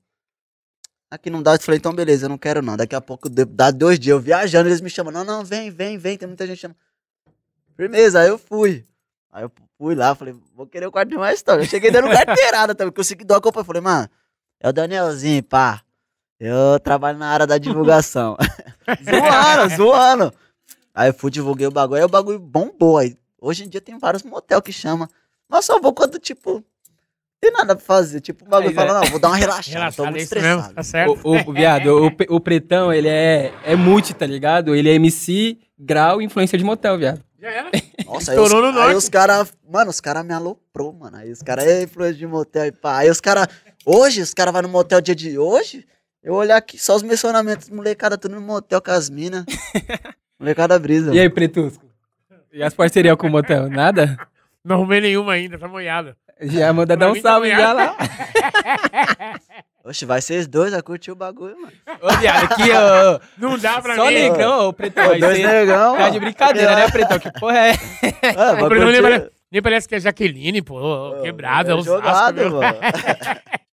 Aqui não dá, eu falei, então beleza, eu não quero não. Daqui a pouco dá dois dias, eu viajando, eles me chamam, não, não, vem, vem, vem, tem muita gente chamando. Firmeza, aí eu fui. Aí eu Fui lá, falei, vou querer o quarto de mais história. Eu cheguei dando carteirada também, consegui o seguidor acompanhou. Falei, mano, é o Danielzinho, pá. Eu trabalho na área da divulgação. [laughs] zoando, zoando. Aí eu fui, divulguei o bagulho. Aí o bagulho bombou. Aí, hoje em dia tem vários motel que chama. Mas só vou quando, tipo, tem nada pra fazer. Tipo, o bagulho Aí, fala, né? não, vou dar uma relaxada, relaxada tô muito é estressado. Mesmo, tá certo. O, o, o viado, o, o Pretão, ele é, é multi, tá ligado? Ele é MC, grau e influência de motel, viado. Já era. Nossa, aí, os, no aí os caras. Mano, os caras me aloprou, mano. Aí os caras, é influência de motel e pá. Aí os caras. Hoje, os caras vão no motel dia de hoje. Eu olhar aqui, só os mencionamentos, molecada, tudo no motel com as minas. [laughs] molecada brisa. E aí, Pretusco? E as parcerias com o motel? Nada? Não arrumei nenhuma ainda, tá moiada. Já manda dar um tá salve tá já lá. [laughs] Oxe, vai ser os dois a curtir o bagulho, mano. Ô, viado, aqui, ô. Não dá pra Só mim. Só negão, ô, pretão. dois negão. Tá de brincadeira, né, pretão? Que porra é? Ah, pretão nem, nem parece que é Jaqueline, pô. quebrada, é jogado, Osasco, mano. [laughs]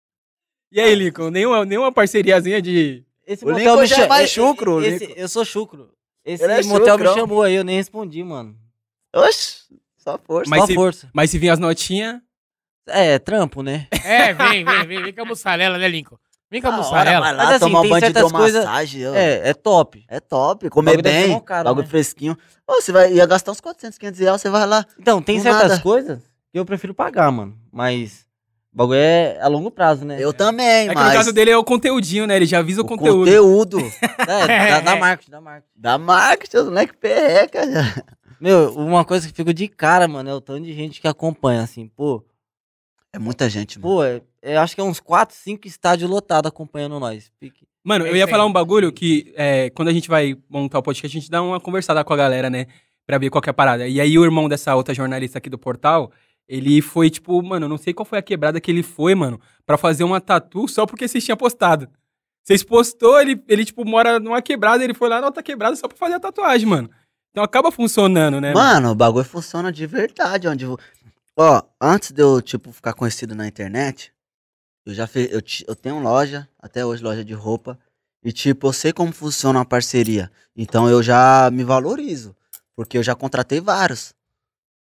e aí, Lincoln, nenhuma, nenhuma parceriazinha de... Esse o Lincoln me chama... É chucro, esse, Lincoln. Eu sou chucro. Esse é motel chucrão. me chamou aí, eu nem respondi, mano. Oxe, só força. Mas só se, força. Mas se vir as notinhas... É, trampo, né? É, vem, vem, vem, vem com a mussarela, né, Lincoln? Vem com a ah, mussarela. Vai lá, Mas, assim, tomar um banho de uma massagem, É, é top. É top. Comer logo bem, algo né? fresquinho. Pô, você vai, ia gastar uns 400, 500 reais, você vai lá. Então, tem certas nada. coisas que eu prefiro pagar, mano. Mas o bagulho é, é a longo prazo, né? Eu também, é mas... no caso dele é o conteúdinho, né? Ele já avisa o, o conteúdo. conteúdo. [laughs] é, da, da marketing, da marketing. Dá marketing, o moleque perreca já. Meu, uma coisa que fico de cara, mano, é o tanto de gente que acompanha, assim, pô... É muita gente, mano. Né? Pô, é, é, acho que é uns 4, 5 estádios lotados acompanhando nós. Pique. Mano, eu é ia falar um bagulho que é, quando a gente vai montar o podcast, a gente dá uma conversada com a galera, né? Pra ver qual que é a parada. E aí o irmão dessa outra jornalista aqui do portal, ele foi tipo, mano, não sei qual foi a quebrada que ele foi, mano, pra fazer uma tatu só porque vocês tinham postado. Vocês postou, ele, ele tipo mora numa quebrada, ele foi lá na outra quebrada só pra fazer a tatuagem, mano. Então acaba funcionando, né? Mano, mano? o bagulho funciona de verdade. Onde Ó, antes de eu, tipo, ficar conhecido na internet, eu já fiz, eu, eu tenho loja, até hoje loja de roupa, e tipo, eu sei como funciona uma parceria. Então eu já me valorizo, porque eu já contratei vários.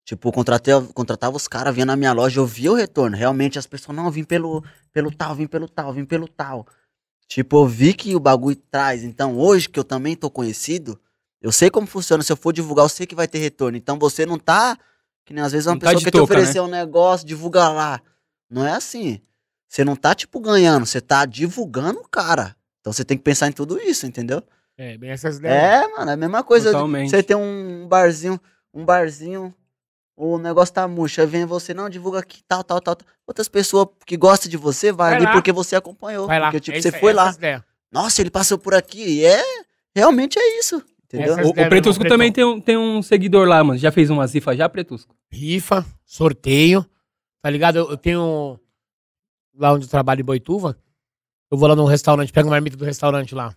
Tipo, eu contratei, contratava os caras, vinha na minha loja, eu via o retorno. Realmente as pessoas, não, vim pelo, pelo tal, vim pelo tal, vim pelo tal. Tipo, eu vi que o bagulho traz. Então hoje que eu também tô conhecido, eu sei como funciona. Se eu for divulgar, eu sei que vai ter retorno. Então você não tá que nem às vezes uma não pessoa tá quer touca, te né? oferecer né? um negócio, divulga lá. Não é assim. Você não tá, tipo, ganhando, você tá divulgando o cara. Então você tem que pensar em tudo isso, entendeu? É, bem essas ideias. É, mano, é a mesma coisa. Você tem um barzinho, um barzinho, o negócio tá murcha vem você, não, divulga aqui, tal, tal, tal. Outras pessoas que gostam de você vai, vai ali lá. porque você acompanhou. Vai lá. Porque, tipo, é você foi é lá. Nossa, ele passou por aqui. E é, realmente é isso. Entendeu? O, o Pretusco também tem um, tem um seguidor lá, mano. Já fez umas rifas já, Pretusco? Rifa, sorteio. Tá ligado? Eu, eu tenho. Lá onde eu trabalho em Boituva, eu vou lá num restaurante, pego uma marmita do restaurante lá.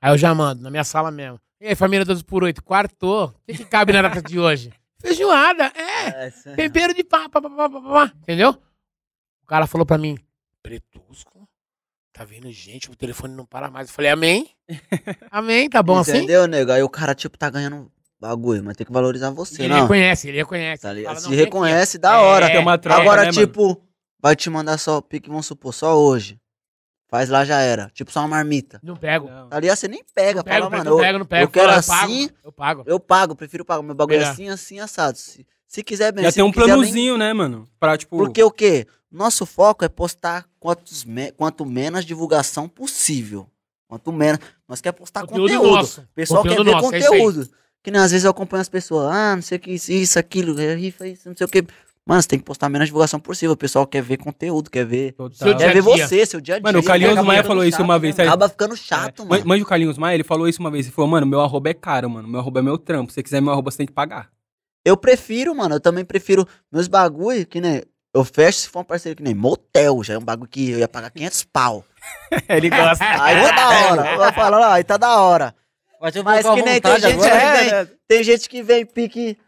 Aí eu já mando, na minha sala mesmo. E aí, família 12 por 8 quartou. O que, que cabe na data de hoje? [laughs] Feijoada, é. Essa... Tempero de pá, pá, pá, pá, pá, pá, entendeu? O cara falou pra mim, Pretusco, tá vendo gente, o telefone não para mais. Eu falei, amém? [laughs] Amém, tá bom assim? Entendeu, nego? Aí o cara, tipo, tá ganhando bagulho, mas tem que valorizar você, ele não. Ele reconhece, ele reconhece. Tá fala, se reconhece, da hora. É, uma troca, Agora, né, tipo, mano? vai te mandar só pique, vamos supor, só hoje. Faz lá, já era. Tipo, só uma marmita. Não pego. Não. Tá você nem pega. Não pego, fala, mano, não eu, pego, não pego. Eu quero assim. Pago, eu pago. Eu pago, prefiro pagar. Meu bagulho é assim, assim, assado. Se, se quiser bem. Já se tem um planozinho, né, mano? Pra, tipo... Porque o quê? Nosso foco é postar quantos me, quanto menos divulgação possível. Quanto menos. Nós quer postar conteúdo. conteúdo. O pessoal conteúdo quer nosso, ver é conteúdo. É que nem às vezes eu acompanho as pessoas. Ah, não sei o que, isso, isso aquilo, é rifa, isso, não sei o que. Mano, você tem que postar menos divulgação possível. O pessoal quer ver conteúdo, quer ver. Quer ver você, seu dia a dia. Mano, o Carlinhos Maia falou isso chato, uma vez. Sabe? Acaba ficando chato, é. mano. Mande o Carlinhos Maia, ele falou isso uma vez. Ele falou, mano, meu arroba é caro, mano. Meu arroba é meu trampo. Se você quiser meu arroba, você tem que pagar. Eu prefiro, mano. Eu também prefiro meus bagulho, que nem. Eu fecho se for uma parceria que nem motel, já é um bagulho que eu ia pagar 500 pau. [laughs] Ele gosta. Aí tá da hora. [laughs] Eu vou falar, ó, aí tá da hora. Mas, Mas que nem tem gente, que né? vem, tem gente que vem pique.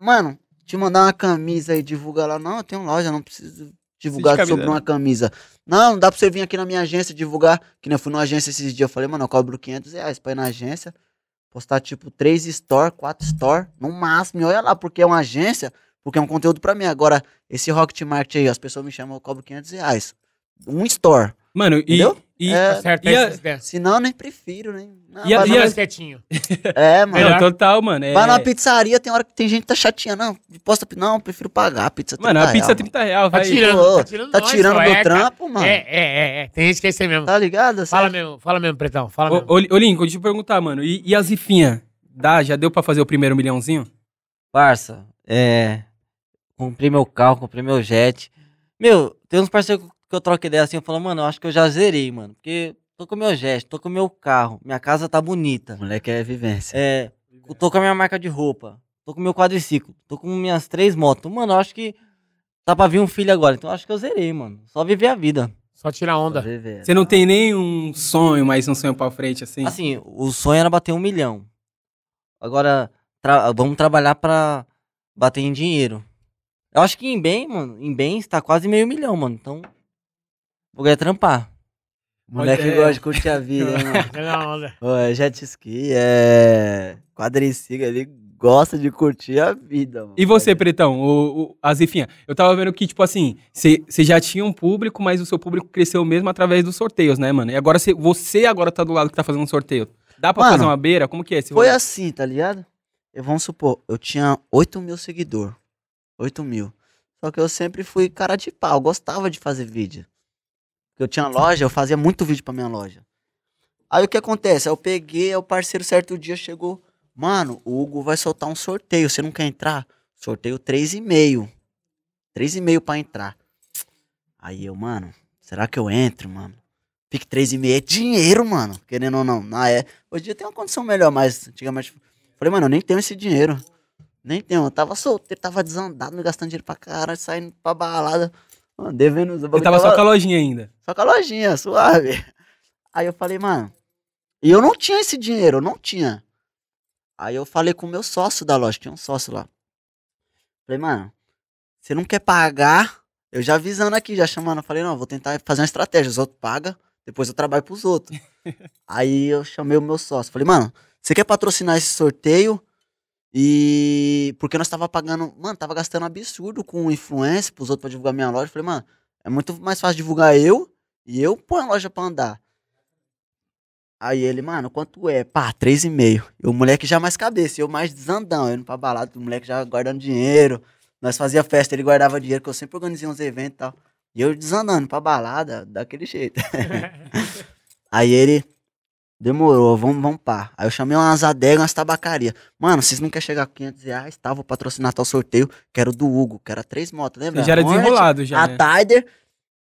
Mano, te mandar uma camisa e divulga lá. Não, eu tenho loja, não preciso divulgar camisa, sobre uma camisa. Não, não dá pra você vir aqui na minha agência divulgar. Que nem eu fui numa agência esses dias. Eu falei, mano, eu cobro 500 reais pra ir na agência. Postar tipo 3 store, 4 store, no máximo. E olha lá, porque é uma agência porque é um conteúdo para mim. Agora, esse Rocket Market aí, as pessoas me chamam, eu cobro 500 reais. Um store. Mano, entendeu? e. E, é, certo, e a, se não, nem prefiro, nem. Não, e a, e quietinho. É, mano. É, total, mano. É... Vai numa pizzaria, tem hora que tem gente que tá chatinha. Não, posta, não, prefiro pagar a pizza. Mano, a pizza real, 30 reais tá vai. Tá tirando, tá tirando, tá nós, tirando é, trampo, mano. É, é, é, é, Tem gente que é isso assim mesmo. Tá ligado? Fala sabe? mesmo, fala mesmo, Pretão. Fala ô, mesmo. Ô, Lincoln, deixa eu perguntar, mano. E, e as rifinhas? Dá, já deu pra fazer o primeiro milhãozinho? Parça, é comprei meu carro, comprei meu jet. Meu, tem uns parceiros que eu troco ideia assim, eu falo, mano, eu acho que eu já zerei, mano. Porque tô com meu jet, tô com meu carro, minha casa tá bonita. Moleque é vivência. É, vivência. tô com a minha marca de roupa, tô com meu quadriciclo, tô com minhas três motos. Mano, eu acho que tá pra vir um filho agora, então eu acho que eu zerei, mano. Só viver a vida. Só tirar onda. Só Você não tá. tem nenhum sonho, mas um sonho pra frente, assim? Assim, o sonho era bater um milhão. Agora, tra vamos trabalhar pra bater em dinheiro. Eu acho que em bem, mano, em bem está quase meio milhão, mano. Então, vou ganhar trampar. Moleque é. gosta de curtir a vida, hein, mano. [laughs] É Pô, é jet ski, é quadriciga, ele gosta de curtir a vida, mano. E você, Pretão, o, o, a Zifinha, eu tava vendo que, tipo assim, você já tinha um público, mas o seu público cresceu mesmo através dos sorteios, né, mano? E agora cê, você agora tá do lado que tá fazendo um sorteio. Dá pra mano, fazer uma beira? Como que é? Esse foi assim, tá ligado? Eu, vamos supor, eu tinha 8 mil seguidores. 8 mil. Só que eu sempre fui cara de pau, gostava de fazer vídeo. Eu tinha loja, eu fazia muito vídeo pra minha loja. Aí o que acontece? Eu peguei, o parceiro certo dia chegou, mano, o Hugo vai soltar um sorteio, você não quer entrar? Sorteio 3,5. 3,5 pra entrar. Aí eu, mano, será que eu entro, mano? Pique 3,5 é dinheiro, mano. Querendo ou não. Na é... Hoje em dia tem uma condição melhor, mas antigamente. Falei, mano, eu nem tenho esse dinheiro. Nem tem, eu tava solteiro, tava desandado, gastando dinheiro pra caralho, saindo pra balada. Mano, devendo os tava só com a lojinha ainda. Só com a lojinha, suave. Aí eu falei, mano. E eu não tinha esse dinheiro, eu não tinha. Aí eu falei com o meu sócio da loja, tinha um sócio lá. Falei, mano, você não quer pagar? Eu já avisando aqui, já chamando. Eu falei, não, vou tentar fazer uma estratégia. Os outros pagam, depois eu trabalho pros outros. [laughs] Aí eu chamei o meu sócio. Falei, mano, você quer patrocinar esse sorteio? E porque nós tava pagando, mano, tava gastando um absurdo com influência pros outros pra divulgar minha loja. Falei, mano, é muito mais fácil divulgar eu e eu põe a loja pra andar. Aí ele, mano, quanto é? Pá, 3,5. E o moleque já mais cabeça, eu mais desandão, indo pra balada, o moleque já guardando dinheiro. Nós fazia festa, ele guardava dinheiro, que eu sempre organizei uns eventos e tal. E eu desandando pra balada, daquele jeito. [laughs] Aí ele, Demorou, vamos, vamos pá. Aí eu chamei umas adegas, umas tabacaria. Mano, vocês não querem chegar com 500 reais, tá? Vou patrocinar tal sorteio. Quero do Hugo, que era três motos, lembra? Ele já era desenrolado, já. A né? Tider,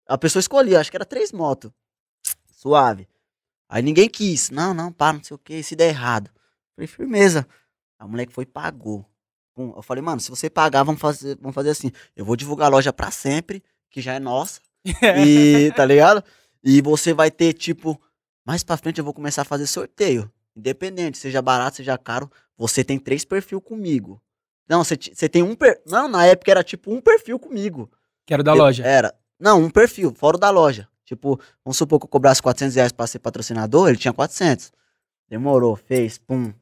a pessoa escolhia, acho que era três motos. Suave. Aí ninguém quis. Não, não, pá, não sei o que, se der errado. Falei, firmeza. a moleque foi e pagou. Eu falei, mano, se você pagar, vamos fazer, vamos fazer assim. Eu vou divulgar a loja pra sempre, que já é nossa. [laughs] e, tá ligado? E você vai ter, tipo, mais pra frente eu vou começar a fazer sorteio. Independente, seja barato, seja caro, você tem três perfis comigo. Não, você, você tem um per... Não, na época era tipo um perfil comigo. Que era da eu, loja. Era. Não, um perfil, fora da loja. Tipo, vamos supor que eu cobrasse 400 reais pra ser patrocinador, ele tinha 400. Demorou, fez, pum.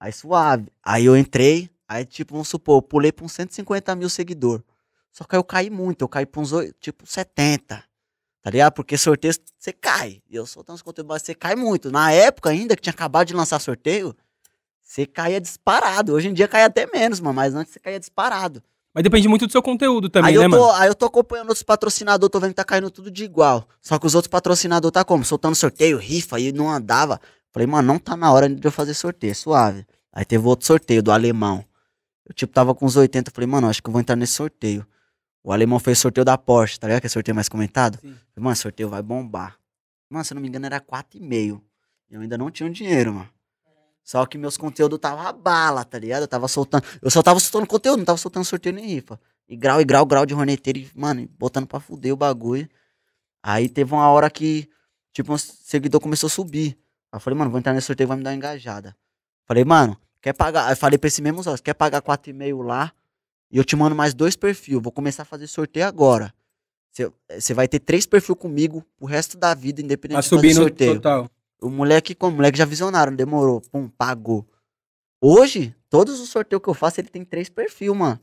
Aí suave. Aí eu entrei, aí tipo, vamos supor, eu pulei pra uns 150 mil seguidor. Só que aí eu caí muito, eu caí pra uns tipo 70. Tá ligado? Porque sorteio você cai. Eu soltando os conteúdos, você cai muito. Na época ainda, que tinha acabado de lançar sorteio, você caía disparado. Hoje em dia cai até menos, mano. Mas antes você caía disparado. Mas depende muito do seu conteúdo também, aí né, eu tô, mano? Aí eu tô acompanhando outros patrocinadores, tô vendo que tá caindo tudo de igual. Só que os outros patrocinadores tá como? Soltando sorteio, rifa, aí não andava. Falei, mano, não tá na hora de eu fazer sorteio, é suave. Aí teve outro sorteio do alemão. Eu, tipo, tava com uns 80, falei, mano, acho que eu vou entrar nesse sorteio. O alemão fez sorteio da Porsche, tá ligado? Que é sorteio mais comentado. Sim. Mano, sorteio vai bombar. Mano, se eu não me engano, era 4,5. E eu ainda não tinha dinheiro, mano. Só que meus conteúdos tava a bala, tá ligado? Eu tava soltando. Eu só tava soltando conteúdo, não tava soltando sorteio nem rifa. E grau, e grau, grau de roneteiro, e, mano, botando pra fuder o bagulho. Aí teve uma hora que, tipo, um seguidor começou a subir. Aí eu falei, mano, vou entrar nesse sorteio, vai me dar uma engajada. Falei, mano, quer pagar? Aí falei pra esse mesmo, ó, quer pagar 4,5 lá? E eu te mando mais dois perfis. Vou começar a fazer sorteio agora. Você eh, vai ter três perfis comigo o resto da vida, independente do fazer sorteio. Total. O moleque, como o moleque já visionaram. não demorou. Pum, pagou. Hoje, todos os sorteios que eu faço, ele tem três perfis, mano.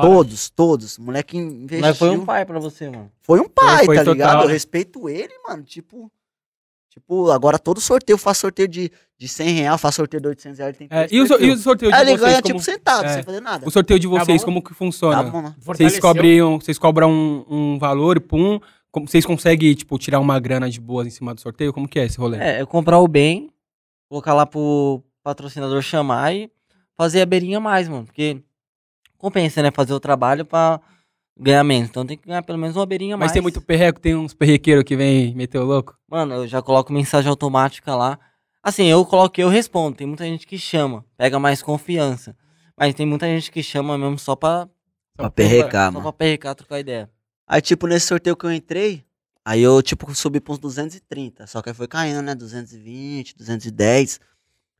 todos, todos. moleque investiu. Mas foi um pai pra você, mano. Foi um pai, foi, foi tá total. ligado? Eu respeito ele, mano. Tipo, Tipo, agora todo sorteio, faz sorteio de, de 100 reais, faz sorteio de 800 reais. Tem é, e, o, so, e o sorteio de Aí vocês? Ele ganha como... tipo centavo, é. sem fazer nada. O sorteio de tá vocês, tá como que funciona? Tá bom, né? Vocês, cobriam, vocês cobram um, um valor, pum. Vocês conseguem, tipo, tirar uma grana de boas em cima do sorteio? Como que é esse rolê? É, eu comprar o bem, colocar lá pro patrocinador chamar e fazer a beirinha mais, mano. Porque compensa, né? Fazer o trabalho pra ganhar menos. Então tem que ganhar pelo menos uma beirinha mais. Mas tem muito perreco, tem uns perrequeiros que vem meter o louco? Mano, eu já coloco mensagem automática lá. Assim, eu coloquei, eu respondo. Tem muita gente que chama, pega mais confiança. Mas tem muita gente que chama mesmo só pra. Só pra perrecar, mano. Só pra perrecar, trocar ideia. Aí, tipo, nesse sorteio que eu entrei, aí eu, tipo, subi pra uns 230. Só que aí foi caindo, né? 220, 210.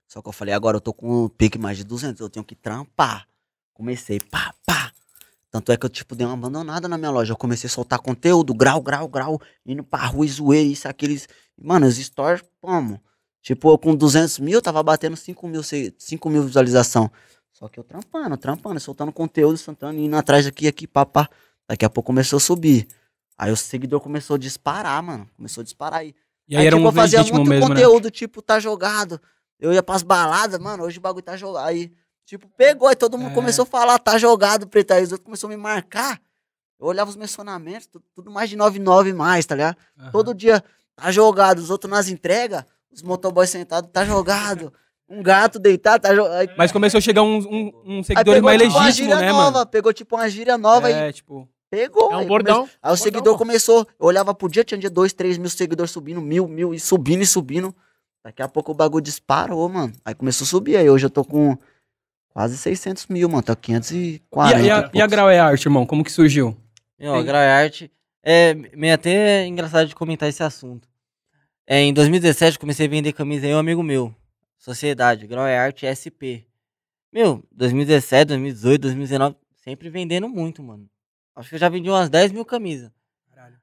Só que eu falei, agora eu tô com um pique mais de 200, eu tenho que trampar. Comecei, pá, pá. Tanto é que eu, tipo, dei uma abandonada na minha loja. Eu comecei a soltar conteúdo, grau, grau, grau, indo pra rua e zoeira, isso, aqueles. Mano, os stories, como? Tipo, eu com 200 mil, tava batendo 5 mil, 5 mil visualização. Só que eu trampando, trampando, soltando conteúdo, soltando, indo atrás aqui, aqui, papá. Daqui a pouco começou a subir. Aí o seguidor começou a disparar, mano. Começou a disparar aí. E aí, aí era tipo, um eu fazia muito mesmo, né? conteúdo, né? tipo, tá jogado. Eu ia pras baladas, mano, hoje o bagulho tá jogado. Aí Tipo, pegou e todo mundo é. começou a falar, tá jogado, preto. Aí os outros começaram a me marcar. Eu olhava os mencionamentos, tudo, tudo mais de 99 mais, tá ligado? Uhum. Todo dia, tá jogado. Os outros nas entregas, os motoboys sentados, tá jogado. um gato deitado, tá jogado. Mas começou a chegar uns, um, uns seguidores mais tipo legítimos, né, nova, mano? Pegou tipo uma gíria nova é, e... tipo... Pegou. É um aí bordão. Aí o bordão. seguidor começou, eu olhava pro dia, tinha um dia 2, 3 mil seguidores subindo, mil, mil, e subindo e subindo. Daqui a pouco o bagulho disparou, mano. Aí começou a subir, aí hoje eu tô com quase 600 mil, mano. Tá 540. E a, e a, e a Grau é Arte, irmão? Como que surgiu? a é, Grau é Arte. É meio até engraçado de comentar esse assunto. É, em 2017 comecei a vender camisa aí, um amigo meu. Sociedade, Grau é Arte SP. Meu, 2017, 2018, 2019, sempre vendendo muito, mano. Acho que eu já vendi umas 10 mil camisas.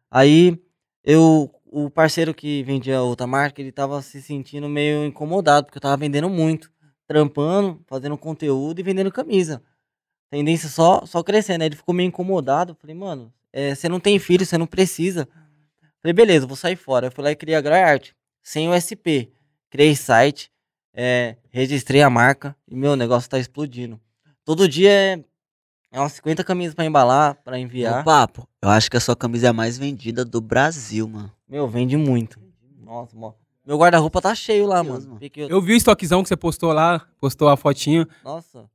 Aí, eu, o parceiro que vendia outra marca, ele tava se sentindo meio incomodado, porque eu tava vendendo muito trampando, fazendo conteúdo e vendendo camisa. Tendência só, só crescendo. Aí né? ele ficou meio incomodado. Falei, mano, é, você não tem filho, você não precisa. Falei, beleza, vou sair fora. Eu fui lá e criei a Gray Art, sem SP, Criei site, é, registrei a marca e meu negócio tá explodindo. Todo dia é, é umas 50 camisas para embalar, para enviar. O papo, eu acho que a sua camisa é a mais vendida do Brasil, mano. Meu, vende muito. Nossa, mano. Meu guarda-roupa tá cheio lá, Deus, mano. mano. Eu vi o estoquezão que você postou lá, postou a fotinha. Nossa.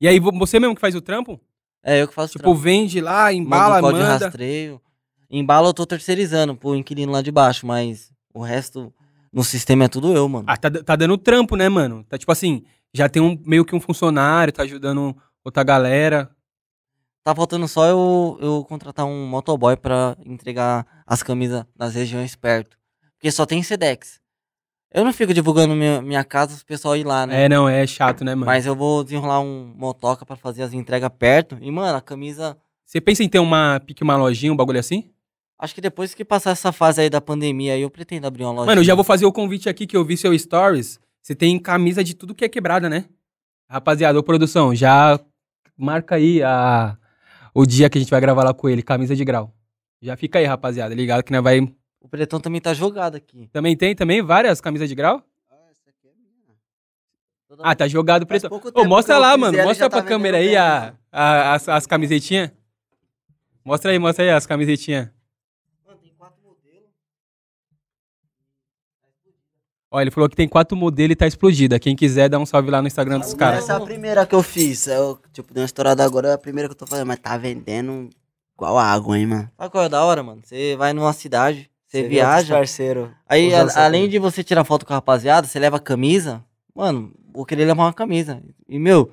E aí, você mesmo que faz o trampo? É, eu que faço tipo, trampo. Tipo, vende lá, embala, manda. manda. rastreio. Embala eu tô terceirizando pro inquilino lá de baixo, mas o resto no sistema é tudo eu, mano. Ah, tá, tá dando trampo, né, mano? Tá tipo assim, já tem um, meio que um funcionário, tá ajudando outra galera. Tá faltando só eu, eu contratar um motoboy pra entregar as camisas nas regiões perto. Porque só tem Sedex. Eu não fico divulgando minha, minha casa o pessoal ir lá, né? É, não, é chato, né, mano? Mas eu vou desenrolar um motoca para fazer as entregas perto. E, mano, a camisa. Você pensa em ter uma pique, uma lojinha, um bagulho assim? Acho que depois que passar essa fase aí da pandemia, aí eu pretendo abrir uma loja. Mano, eu já vou fazer o convite aqui que eu vi seu stories. Você tem camisa de tudo que é quebrada, né? Rapaziada, ô produção, já marca aí a... o dia que a gente vai gravar lá com ele, camisa de grau. Já fica aí, rapaziada, ligado que nós vai o pretão também tá jogado aqui. Também tem também várias camisas de grau? Ah, essa aqui é minha. ah, tá jogado o pretão. Ô, mostra lá, mano. Mostra pra tá câmera aí a, né? a, as, as camisetinhas. Mostra aí, mostra aí as camisetinhas. Mano, tem quatro modelos. Tá ele falou que tem quatro modelos e tá explodida. Quem quiser, dá um salve lá no Instagram dos caras. Essa é a primeira que eu fiz. Eu, é tipo, deu uma estourada agora, é a primeira que eu tô fazendo. Mas tá vendendo igual água, hein, mano. Sabe qual é da hora, mano? Você vai numa cidade, você, viaja. Parceiro, aí, a, além de você tirar foto com a rapaziada, você leva camisa. Mano, vou querer levar uma camisa. E, meu,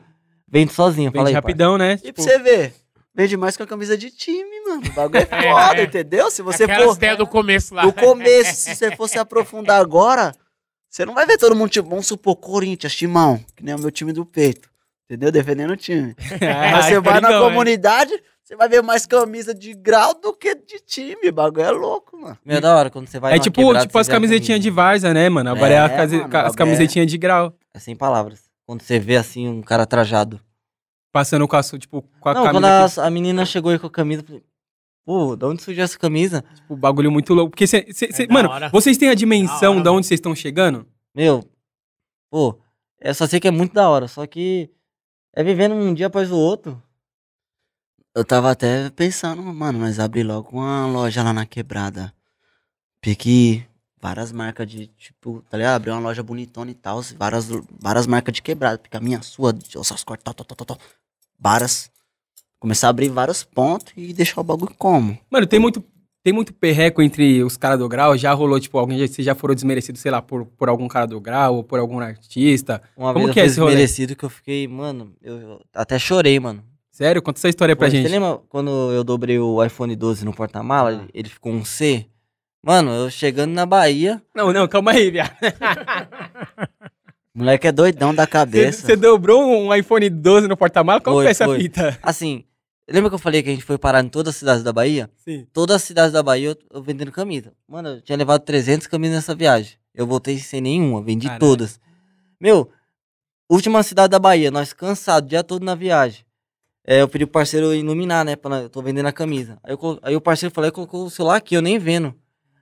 vende sozinho. Vende rapidão, né? E pra tipo- você ver. Vende mais com a camisa de time, mano. O bagulho é [laughs] foda, é, entendeu? Se você for. ideia do começo lá. Do começo, se você for se aprofundar agora, você não vai ver todo mundo, tipo, vamos supor, Corinthians, Timão, que nem o meu time do peito. Entendeu? Defendendo o time. É, Mas [laughs] você vai na comunidade, você vai ver mais camisa de grau do que de time. Bagulho é louco, mano. Meu, da hora, quando você vai. É tipo, quebrada, tipo as camisetinhas de Varza, né, mano? Agora é, é a mano, as camisetinhas é... de grau. É sem palavras. Quando você vê assim um cara trajado. Passando com a, tipo, com a Não, camisa. Quando a, que... a menina chegou aí com a camisa, falei, Pô, da onde surgiu essa camisa? Tipo, bagulho muito louco. Porque, cê, cê, cê, é mano, vocês têm a dimensão da, onde vocês estão chegando? Meu, pô, eu só sei que é muito da hora. Só que é vivendo um dia após o outro. Eu tava até pensando, mano, mas abri logo uma loja lá na quebrada. Pique várias marcas de, tipo, tá ligado? Abrir uma loja bonitona e tal, várias, várias marcas de quebrada. porque a minha, sua, os cortes, tal, tal, tal, tal. Várias. Começar a abrir vários pontos e deixar o bagulho como. Mano, tem muito tem muito perreco entre os caras do grau? Já rolou, tipo, alguém já, já foram desmerecido, sei lá, por, por algum cara do grau ou por algum artista? Uma Como vez que é eu é esse rolê? desmerecido que eu fiquei, mano, eu, eu até chorei, mano. Sério? Conta essa história pra Pô, gente. Você lembra quando eu dobrei o iPhone 12 no porta-mala? Ele ficou um C? Mano, eu chegando na Bahia. Não, não, calma aí, viado. [laughs] Moleque é doidão da cabeça. Você dobrou um iPhone 12 no porta-mala? Como foi, foi essa fita? Assim, lembra que eu falei que a gente foi parar em todas as cidades da Bahia? Sim. Todas as cidades da Bahia eu, eu vendendo camisa. Mano, eu tinha levado 300 camisas nessa viagem. Eu voltei sem nenhuma, vendi Caraca. todas. Meu, última cidade da Bahia, nós cansados o dia todo na viagem. É, eu pedi pro parceiro iluminar, né? Pra, eu tô vendendo a camisa. Aí, eu, aí o parceiro falou, colocou o celular aqui, eu nem vendo.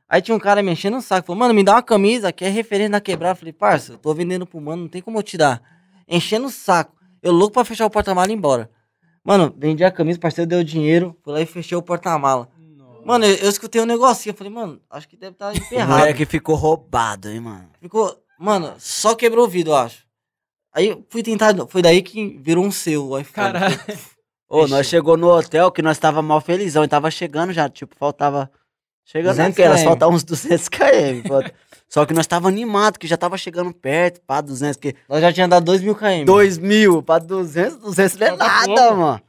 Aí tinha um cara me enchendo o saco, falou, mano, me dá uma camisa que é referência na quebrada. Eu falei, parça, eu tô vendendo pro mano, não tem como eu te dar. Enchendo o saco. Eu louco pra fechar o porta-mala e ir embora. Mano, vendi a camisa, o parceiro deu dinheiro, fui lá e fechei o porta-mala. Mano, eu, eu, escutei um negocinho, eu falei, mano, acho que deve estar tá [laughs] emperrado. é que ficou roubado, hein, mano? Ficou, mano, só quebrou o vidro, eu acho. Aí fui tentar, foi daí que virou um seu o iPhone. Caralho. [laughs] Ô, nós chegou no hotel que nós tava mal felizão e tava chegando já, tipo, faltava. Chegando, não que era, só uns 200 km. [laughs] só que nós tava animado, que já tava chegando perto, pá, 200. Que... Nós já tinha dado 2 mil km. 2 mil, pra 200, 200 não é nada, mano.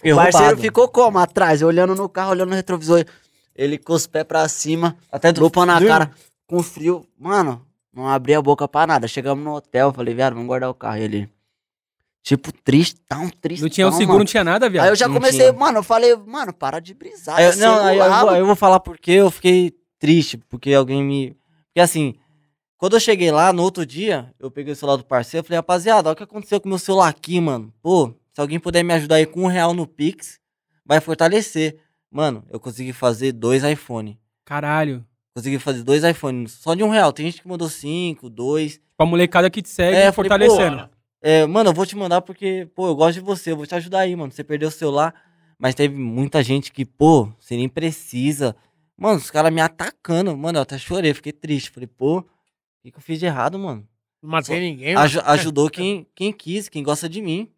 É o parceiro ficou como? Atrás, olhando no carro, olhando no retrovisor. Ele com os pés pra cima, Até lupa na cara, com frio. Mano, não abria a boca pra nada. Chegamos no hotel, falei, viado, vamos guardar o carro. E ele Tipo, triste, tão triste. Não tinha o seguro, mano. não tinha nada, viado. Aí eu já não comecei, tinha. mano, eu falei, mano, para de brisar. Aí, não, aí eu, vou, eu, vou falar porque eu fiquei triste, porque alguém me. Porque assim, quando eu cheguei lá no outro dia, eu peguei o celular do parceiro, eu falei, rapaziada, olha o que aconteceu com o meu celular aqui, mano. Pô, se alguém puder me ajudar aí com um real no Pix, vai fortalecer. Mano, eu consegui fazer dois iPhone. Caralho. Consegui fazer dois iPhones só de um real. Tem gente que mandou cinco, dois. Pra tipo, molecada que te segue, é, fortalecendo. Falei, é, mano, eu vou te mandar porque, pô, eu gosto de você, eu vou te ajudar aí, mano. Você perdeu o celular. Mas teve muita gente que, pô, você nem precisa. Mano, os caras me atacando. Mano, eu até chorei, fiquei triste. Falei, pô, o que, que eu fiz de errado, mano? Não matei ninguém. Aj ajudou [laughs] quem, quem quis, quem gosta de mim.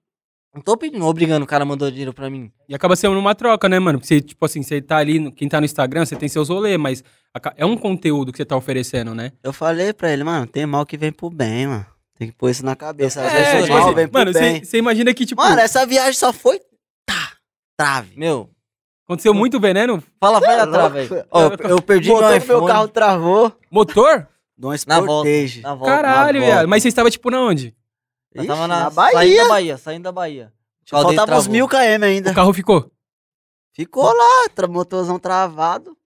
Não tô pedindo, obrigando o cara mandou dinheiro pra mim. E acaba sendo uma troca, né, mano? Porque você, tipo assim, você tá ali, quem tá no Instagram, você tem seus rolê, mas é um conteúdo que você tá oferecendo, né? Eu falei pra ele, mano, tem mal que vem pro bem, mano. Tem que pôr isso na cabeça. é, mal, tipo assim, mano, você imagina que, tipo. Mano, essa viagem só foi. Tá. Trave. Meu. Aconteceu muito veneno? Fala, vai da trave aí. Eu, eu perdi Motor, meu, iPhone. meu carro travou. Motor? Dois na volta, na volta. Caralho, velho. Mas você estava, tipo, na onde? Eu Ixi, tava na, na Bahia. Saindo da Bahia, saindo da Bahia. Faltava uns mil km ainda. O carro ficou? Ficou lá, tra motorzão travado.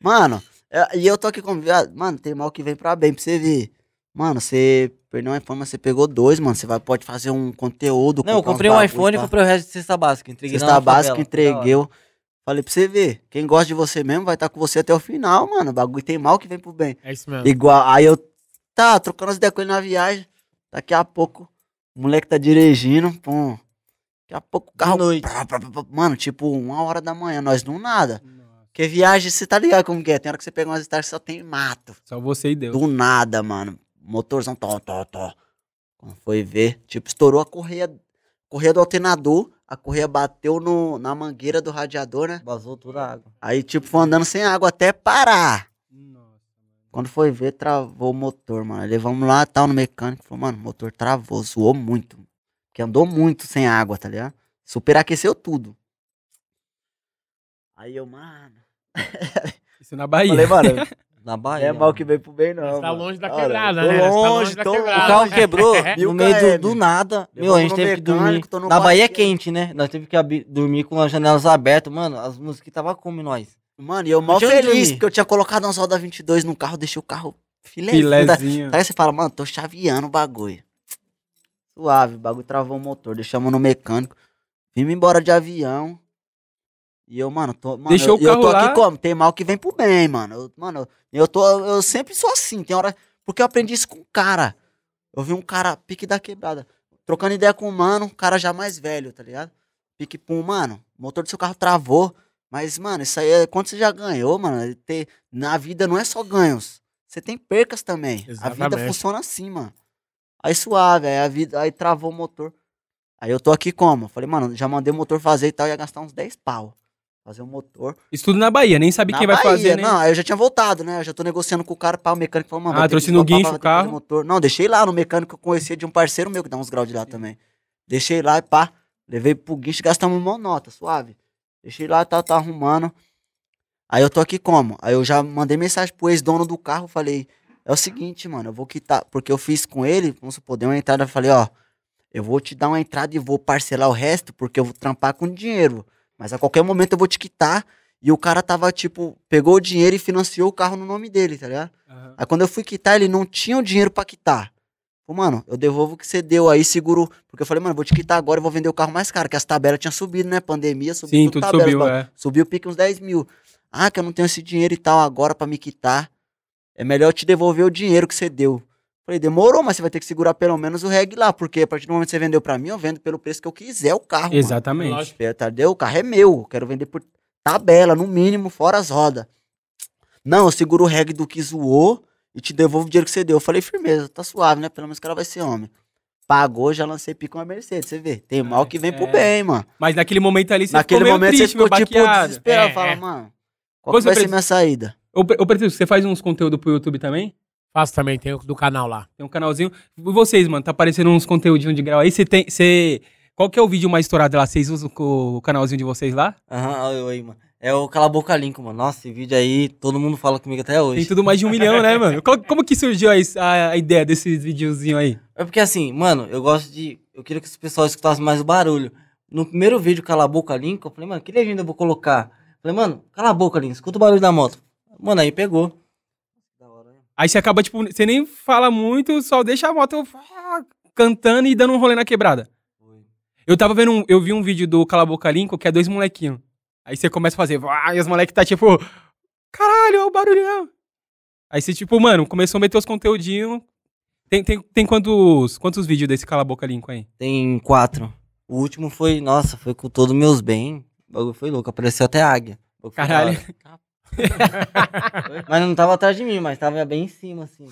Mano, é, e eu, eu tô aqui convidado. Mano, tem mal que vem pra bem pra você ver. Mano, você Perdeu um é iPhone, mas você pegou dois, mano. Você vai, pode fazer um conteúdo. Não, eu comprei um iPhone e comprei o resto de cesta básica. Entreguei cesta básica, entreguei. Falei pra você ver, quem gosta de você mesmo vai estar tá com você até o final, mano. O bagulho tem mal que vem pro bem. É isso mesmo. Igual, aí eu tá trocando as ideias com ele na viagem. Daqui a pouco, o moleque tá dirigindo, pum. Daqui a pouco o carro. Noite. Pra, pra, pra, mano, tipo, uma hora da manhã, nós não nada. Porque viagem, você tá ligado como que é? Tem hora que você pega umas estágios só tem mato. Só você e Deus. Do nada, mano motorzão, tó, tó, tó. Quando foi ver, tipo, estourou a correia, correia do alternador, a correia bateu no, na mangueira do radiador, né? Vazou toda a água. Aí, tipo, foi andando sem água até parar. Nossa. Quando foi ver, travou o motor, mano. Aí levamos lá, tal, no mecânico. Falou, mano, o motor travou, zoou muito. Porque andou muito sem água, tá ligado? Superaqueceu tudo. Aí eu, mano. Isso na Bahia. Falei, mano, [laughs] Na Bahia. é mal que veio pro bem, não. Você tá longe da quebrada, né? Tá longe, longe da quebrada. O carro quebrou [laughs] no meio do, do nada. Eu meu, a gente teve mecânico, que dormir. Na Bahia é quente, né? Nós teve que dormir com as janelas abertas. Mano, as músicas tava como nós. Mano, e eu mal feliz, porque eu tinha colocado uma solda 22 no carro, deixei o carro filézinho. filezinho. Aí você fala, mano, tô chaveando o bagulho. Suave, o bagulho travou o motor, deixamos no mecânico. Vimos embora de avião. E eu, mano, tô. Mano, Deixou eu, o carro eu tô lá. aqui como? Tem mal que vem pro bem, mano. Eu, mano, eu tô. Eu sempre sou assim. Tem hora. Porque eu aprendi isso com um cara. Eu vi um cara, pique da quebrada. Trocando ideia com um mano, um cara já mais velho, tá ligado? Pique pum, mano. O motor do seu carro travou. Mas, mano, isso aí é quanto você já ganhou, mano. É ter, na vida não é só ganhos. Você tem percas também. Exatamente. A vida funciona assim, mano. Aí suave, aí a vida, aí travou o motor. Aí eu tô aqui como? Falei, mano, já mandei o motor fazer e tal, ia gastar uns 10 pau fazer um motor. Isso tudo na Bahia, nem sabe na quem vai fazer, né? Não, eu já tinha voltado, né? Eu já tô negociando com o cara, pá, o mecânico falou, mano... Ah, trouxe no guincho o carro? Motor. Não, deixei lá no mecânico que eu conhecia de um parceiro meu que dá uns graus de lá também. Deixei lá e pá, levei pro guincho, gastamos uma nota, suave. Deixei lá, tá, tá arrumando. Aí eu tô aqui como? Aí eu já mandei mensagem pro ex-dono do carro, falei, é o seguinte, mano, eu vou quitar, porque eu fiz com ele, vamos supor, deu uma entrada, falei, ó, eu vou te dar uma entrada e vou parcelar o resto, porque eu vou trampar com dinheiro. Mas a qualquer momento eu vou te quitar. E o cara tava, tipo, pegou o dinheiro e financiou o carro no nome dele, tá ligado? Uhum. Aí quando eu fui quitar, ele não tinha o dinheiro para quitar. Falei, mano, eu devolvo o que você deu aí, seguro. Porque eu falei, mano, vou te quitar agora e vou vender o carro mais caro, que as tabelas tinham subido, né? Pandemia, subiu Sim, tudo, tudo tabelas, subiu, é. Subiu o pique uns 10 mil. Ah, que eu não tenho esse dinheiro e tal agora para me quitar. É melhor eu te devolver o dinheiro que você deu. Falei, demorou, mas você vai ter que segurar pelo menos o reg lá, porque a partir do momento que você vendeu para mim, eu vendo pelo preço que eu quiser o carro. Exatamente. Tá deu, O carro é meu, eu quero vender por tabela, no mínimo, fora as rodas. Não, eu seguro o reg do que zoou e te devolvo o dinheiro que você deu. Eu falei, firmeza, tá suave, né? Pelo menos o cara vai ser homem. Pagou, já lancei pico uma Mercedes, você vê. Tem mal que vem é. pro é. bem, mano. Mas naquele momento ali você naquele ficou momento, triste, você ficou, tipo, desesperado. É. Fala, é. mano, qual vai ser minha saída? Ô, Preciso, você faz uns conteúdos pro YouTube também? Faço também, tem do canal lá. Tem um canalzinho. E vocês, mano, tá aparecendo uns conteúdos de grau aí. Você tem. Você. Qual que é o vídeo mais estourado lá? Vocês usam o canalzinho de vocês lá? Aham, uhum, mano. É o Cala Boca Linko, mano. Nossa, esse vídeo aí, todo mundo fala comigo até hoje. Tem tudo mais de um milhão, né, mano? Como, como que surgiu a, a ideia desse videozinho aí? É porque assim, mano, eu gosto de. Eu queria que os pessoal escutasse mais o barulho. No primeiro vídeo, Cala Boca Linko, eu falei, mano, que legenda eu vou colocar? Eu falei, mano, cala a boca, Linko, escuta o barulho da moto. Mano, aí pegou. Aí você acaba, tipo, você nem fala muito, só deixa a moto ah, cantando e dando um rolê na quebrada. Eu tava vendo, um, eu vi um vídeo do Boca limpo que é dois molequinhos. Aí você começa a fazer, e os moleques tá tipo, caralho, olha o barulhão. Aí você, tipo, mano, começou a meter os conteúdinhos. Tem, tem, tem quantos, quantos vídeos desse Boca limpo aí? Tem quatro. O último foi, nossa, foi com todos meus bens. O bagulho foi louco, apareceu até águia. Caralho. Caralho. [laughs] [laughs] mas não tava atrás de mim, mas tava bem em cima, assim.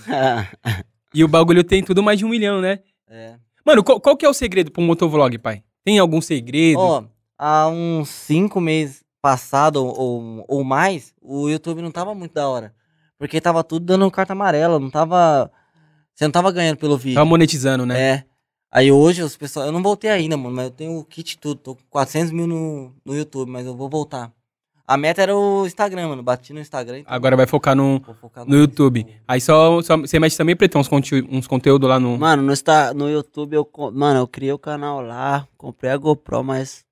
e o bagulho tem tudo mais de um milhão, né? É. Mano, qual, qual que é o segredo pro motovlog, pai? Tem algum segredo? Ó, há uns cinco meses passado ou, ou mais, o YouTube não tava muito da hora. Porque tava tudo dando carta amarela, não tava. Você não tava ganhando pelo vídeo. Tava monetizando, né? É. Aí hoje os pessoal. Eu não voltei ainda, mano, mas eu tenho o kit tudo. Tô com 400 mil no, no YouTube, mas eu vou voltar. A meta era o Instagram, mano. Bati no Instagram. Então Agora vai focar no, focar no, no YouTube. YouTube. Aí só, só, Você mexe também, Pretão, uns, conte, uns conteúdos lá no. Mano, no, no YouTube, eu, mano, eu criei o canal lá, comprei a GoPro, mas.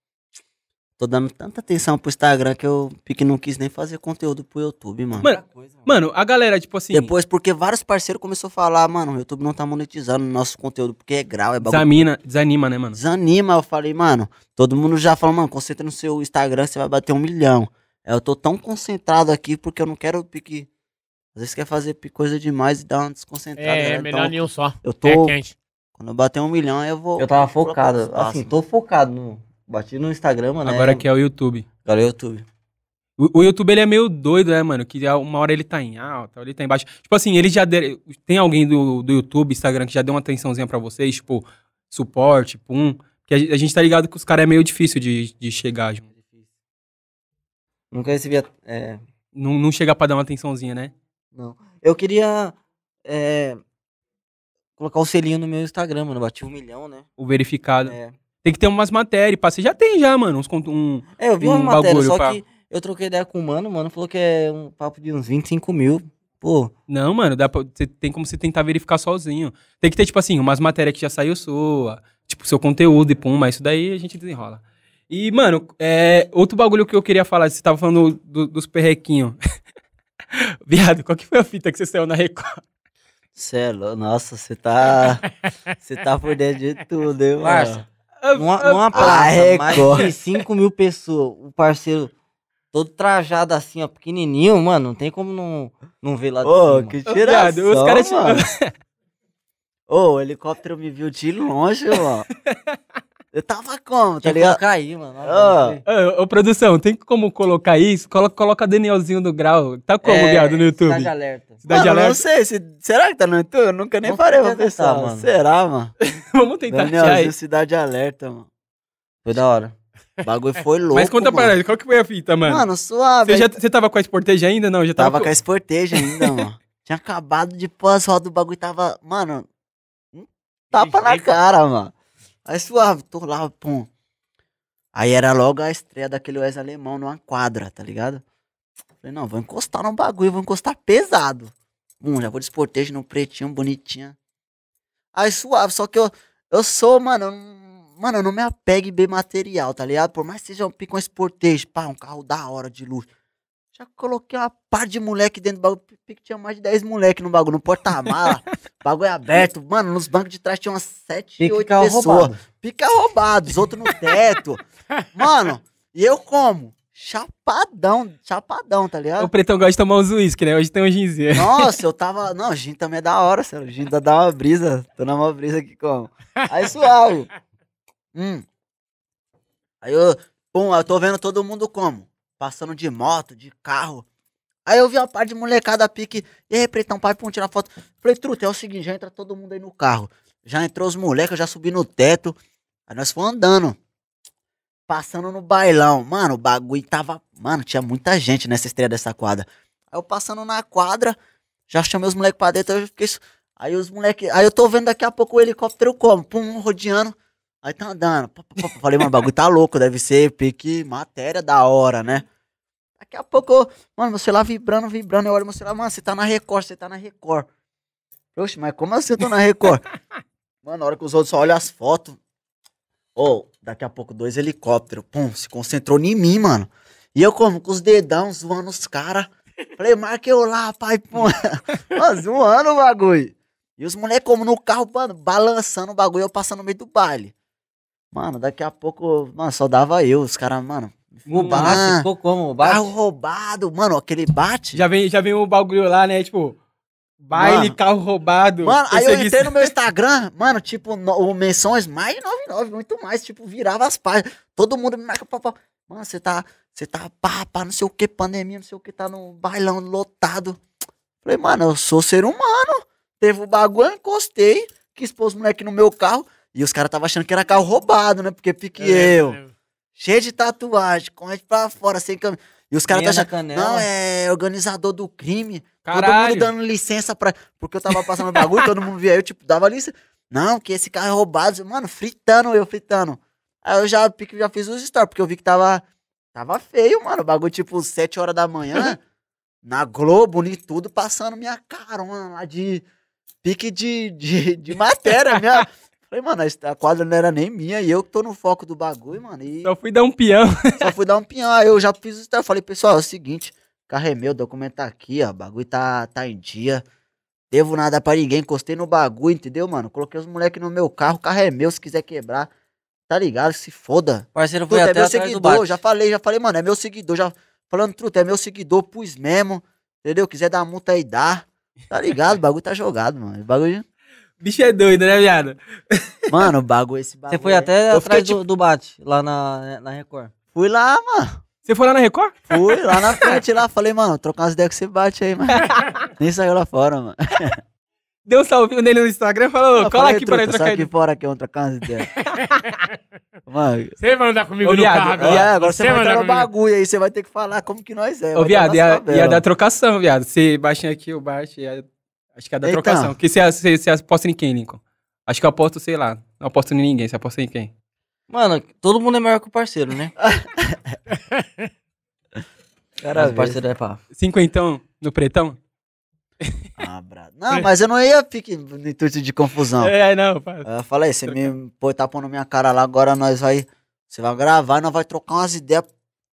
Tô dando tanta atenção pro Instagram que eu pique não quis nem fazer conteúdo pro YouTube, mano. Mano, coisa, mano. mano a galera, tipo assim. Depois, porque vários parceiros começaram a falar, mano, o YouTube não tá monetizando nosso conteúdo, porque é grau, é bagulho. Desamina, desanima, né, mano? Desanima, eu falei, mano, todo mundo já falou, mano, concentra no seu Instagram, você vai bater um milhão. É, eu tô tão concentrado aqui porque eu não quero pique. Às vezes quer fazer coisa demais e dar uma desconcentrada. É, né? melhor então, nenhum só. Eu tô. É quente. Quando eu bater um milhão, eu vou. Eu tava focado. Assim, tô focado no. Bati no Instagram, né? Agora que é o YouTube. Agora é o YouTube. O, o YouTube ele é meio doido, né, mano? Que uma hora ele tá em alta, ele tá em baixo. Tipo assim, ele já. De... Tem alguém do, do YouTube, Instagram, que já deu uma atençãozinha pra vocês, tipo, suporte, pum. Porque a, a gente tá ligado que os caras é meio difícil de, de chegar. Tipo. Nunca recebia. É... Não, não chega pra dar uma atençãozinha, né? Não. Eu queria. É... Colocar o selinho no meu Instagram, mano. Bati um milhão, né? O verificado. É. Tem que ter umas matérias, Você já tem já, mano. Uns, um, é, eu vi um umas matérias, só pra... que eu troquei ideia com o mano, mano falou que é um papo de uns 25 mil. Pô. Não, mano, dá pra, tem como você tentar verificar sozinho. Tem que ter, tipo assim, umas matérias que já saiu sua, tipo, seu conteúdo e pum, mas isso daí a gente desenrola. E, mano, é, outro bagulho que eu queria falar, você tava falando do, dos perrequinhos. [laughs] Viado, qual que foi a fita que você saiu na Record? Celo, é nossa, você tá. Você [laughs] tá por dentro de tudo, hein, mano? Numa, uma praça, ah, ah, ah, de 5 mil pessoas. O parceiro todo trajado assim, ó, pequenininho, mano. Não tem como não, não ver lá de Ô, cima. que tiração, Os caras... [laughs] Ô, o helicóptero me viu de longe, ó. Eu tava como, tá ligado? colocar aí, mano. Ah. Ô, oh. oh, produção, tem como colocar isso? Coloca, coloca Danielzinho do Grau. Tá como, é, viado, no YouTube? Cidade Alerta. Cidade mano, Alerta? não sei. Se, será que tá no YouTube? Eu nunca nem Vamos parei pra pensar, mano. Será, mano? [laughs] Vamos tentar Danielzinho, Cidade Alerta, mano. Foi da hora. O bagulho foi [laughs] louco. Mas conta pra nós, qual que foi a fita, mano? Mano, suave. Você, já, você tava com a esporteja ainda? Não, já tava. Tava com a esporteja ainda, mano. Tinha acabado de pôr as rodas do bagulho tava. Mano, um tapa na cara, mano. Aí suave, tô lá, pum. Aí era logo a estreia daquele Wes alemão numa quadra, tá ligado? Falei, não, vou encostar num bagulho, vou encostar pesado. Pum, já vou de no pretinho, bonitinho. Aí suave, só que eu, eu sou, mano, mano, eu não me apegue bem material, tá ligado? Por mais que seja um pico um esportejo, pá, um carro da hora de luxo. Já coloquei uma par de moleque dentro do bagulho. Pique tinha mais de 10 moleque no bagulho, no porta-mala. [laughs] bagulho aberto. Mano, nos bancos de trás tinha umas 7, Pique 8 pessoas. Roubado. Pica é roubado, os outros no teto. [laughs] Mano, e eu como? Chapadão, chapadão, tá ligado? O pretão gosta de tomar uns uísque, né? Hoje tem um ginzinho. Nossa, eu [laughs] tava. Não, gin também é da hora, sério. Gin dá uma brisa. Tô na uma brisa aqui como. Aí suave. Hum. Aí eu. Pum, eu tô vendo todo mundo como? passando de moto, de carro. Aí eu vi uma parte de molecada pique. E aí, pretão, pai, pum, tirar foto. Falei, truta, é o seguinte, já entra todo mundo aí no carro. Já entrou os moleques, eu já subi no teto. Aí nós fomos andando. Passando no bailão. Mano, o bagulho tava. Mano, tinha muita gente nessa estreia dessa quadra. Aí eu passando na quadra, já chamei os moleques pra dentro, eu fiquei. Aí os moleques. Aí eu tô vendo daqui a pouco o helicóptero como? Pum, rodeando. Aí tá andando. Falei, mano, o bagulho tá louco, deve ser pique matéria da hora, né? Daqui a pouco, mano, você lá vibrando, vibrando. Eu olho você lá, mano, você tá na Record, você tá na Record. Oxe, mas como assim eu tô na Record? [laughs] mano, na hora que os outros só olham as fotos. Ou, oh, daqui a pouco, dois helicópteros. Pum, se concentrou em mim, mano. E eu como, com os dedão, zoando os caras. Falei, marca eu lá, pai, pum. [laughs] mano, zoando o bagulho. E os moleques como no carro, mano, balançando o bagulho, eu passando no meio do baile. Mano, daqui a pouco, mano, só dava eu, os caras, mano. O hum, bate, ah, ficou como? O bate? Carro tá roubado, mano, aquele bate. Já vem, já vem um bagulho lá, né? Tipo, baile, mano, carro roubado. Mano, aí eu entrei no meu Instagram, mano, tipo, no, o menções mais 99, muito mais. Tipo, virava as páginas. Todo mundo me marca, papá Mano, você tá, você tá, pá, pá, não sei o que, pandemia, não sei o que, tá no bailão lotado. Falei, mano, eu sou ser humano. Teve o um bagulho, encostei, quis pôr os moleques no meu carro. E os caras tava achando que era carro roubado, né? Porque pique é, eu. É. Cheio de tatuagem, com a gente pra fora, sem camisa. E os caras tá achando, não, é organizador do crime. Caralho. Todo mundo dando licença pra... Porque eu tava passando bagulho, todo mundo via eu, tipo, dava licença. Não, que esse carro é roubado. Mano, fritando eu, fritando. Aí eu já, já fiz os stories, porque eu vi que tava... Tava feio, mano. O bagulho, tipo, 7 horas da manhã, [laughs] na Globo, nem tudo, passando minha carona lá de... Pique de, de, de matéria, minha... Falei, mano, a quadra não era nem minha e eu que tô no foco do bagulho, mano. E... Só fui dar um pião. [laughs] só fui dar um pião. Aí eu já fiz o Eu falei, pessoal, é o seguinte, carro é meu, documento tá aqui, ó. Bagulho tá, tá em dia. Devo nada pra ninguém, encostei no bagulho, entendeu, mano? Coloquei os moleques no meu carro, o carro é meu, se quiser quebrar, tá ligado? Se foda. Parceiro, foi é até é meu seguidor, já falei, já falei, mano, é meu seguidor, já falando truta, é meu seguidor, pus mesmo, entendeu? Quiser dar multa aí, dá. Tá ligado? O bagulho tá jogado, mano. O bagulho Bicho é doido, né, viado? Mano, bagulho esse bagulho. Você foi até é- eu atrás do, tipo... do bate, lá na, na Record. Fui lá, mano. Você foi lá na Record? Fui lá na frente lá, falei, mano, trocar umas ideias que você bate aí, mano. [laughs] Nem saiu lá fora, mano. Deu um salve nele no Instagram e falou, cola aqui para trocar aqui fora que eu trocar umas ideias. [laughs] mano, você vai andar comigo ô, viado, no carro agora. agora você vai entrar no bagulho aí, você vai ter que falar como que nós é. Ô, viado, ia, ia dar trocação, viado. Você baixinho aqui, eu baixo, ia Acho que é da Eita. trocação. Que você, você, você aposta em quem, Lincoln? Acho que eu aposto, sei lá. Não aposto em ninguém. Você aposta em quem? Mano, todo mundo é melhor que o parceiro, né? Cara, [laughs] o parceiro é pá. Cinquentão no pretão? [laughs] Ah, brabo. Não, mas eu não ia ficar no intuito de confusão. É, não, pá. Eu falei, você me pô, tá pondo minha cara lá, agora nós vai. Você vai gravar, nós vai trocar umas ideias.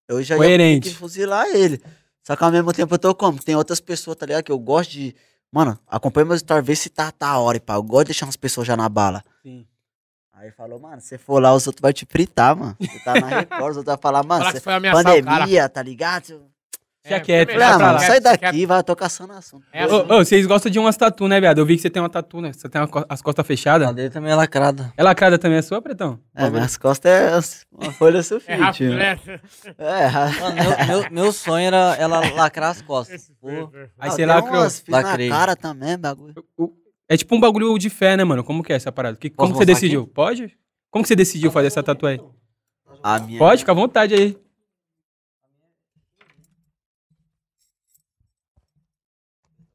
Eu já Coerente. ia fuzilar ele. Só que ao mesmo tempo eu tô como? Tem outras pessoas, tá ligado? Que eu gosto de Mano, acompanha meus stories, vê se tá, tá a hora, pá. Eu gosto de deixar umas pessoas já na bala. Sim. Aí falou, mano, se for lá, os outros vão te fritar, mano. Você tá na [laughs] Record, os outros vão falar, mano, Fala você, foi a pandemia, tá ligado? É, Se aquieta. ah, mano, sai daqui, vai, tô caçando assunto. É assim. vocês gostam de umas tatu, né, viado? Eu vi que você tem uma tatu, né? Você tem as costas fechadas. A dele também é lacrada. É lacrada também a é sua, Pretão? É, minhas costas é uma folha sulfite. é, é. Né? Né? é mano, meu, meu, meu, sonho era ela lacrar as costas. [laughs] Aí você lacrou. Lacrei. na cara também, bagulho. É tipo um bagulho de fé, né, mano? Como que é essa parada? Que, como você decidiu? Aqui? Pode? Como que você decidiu fazer essa tatuagem? Pode, fica à vontade aí.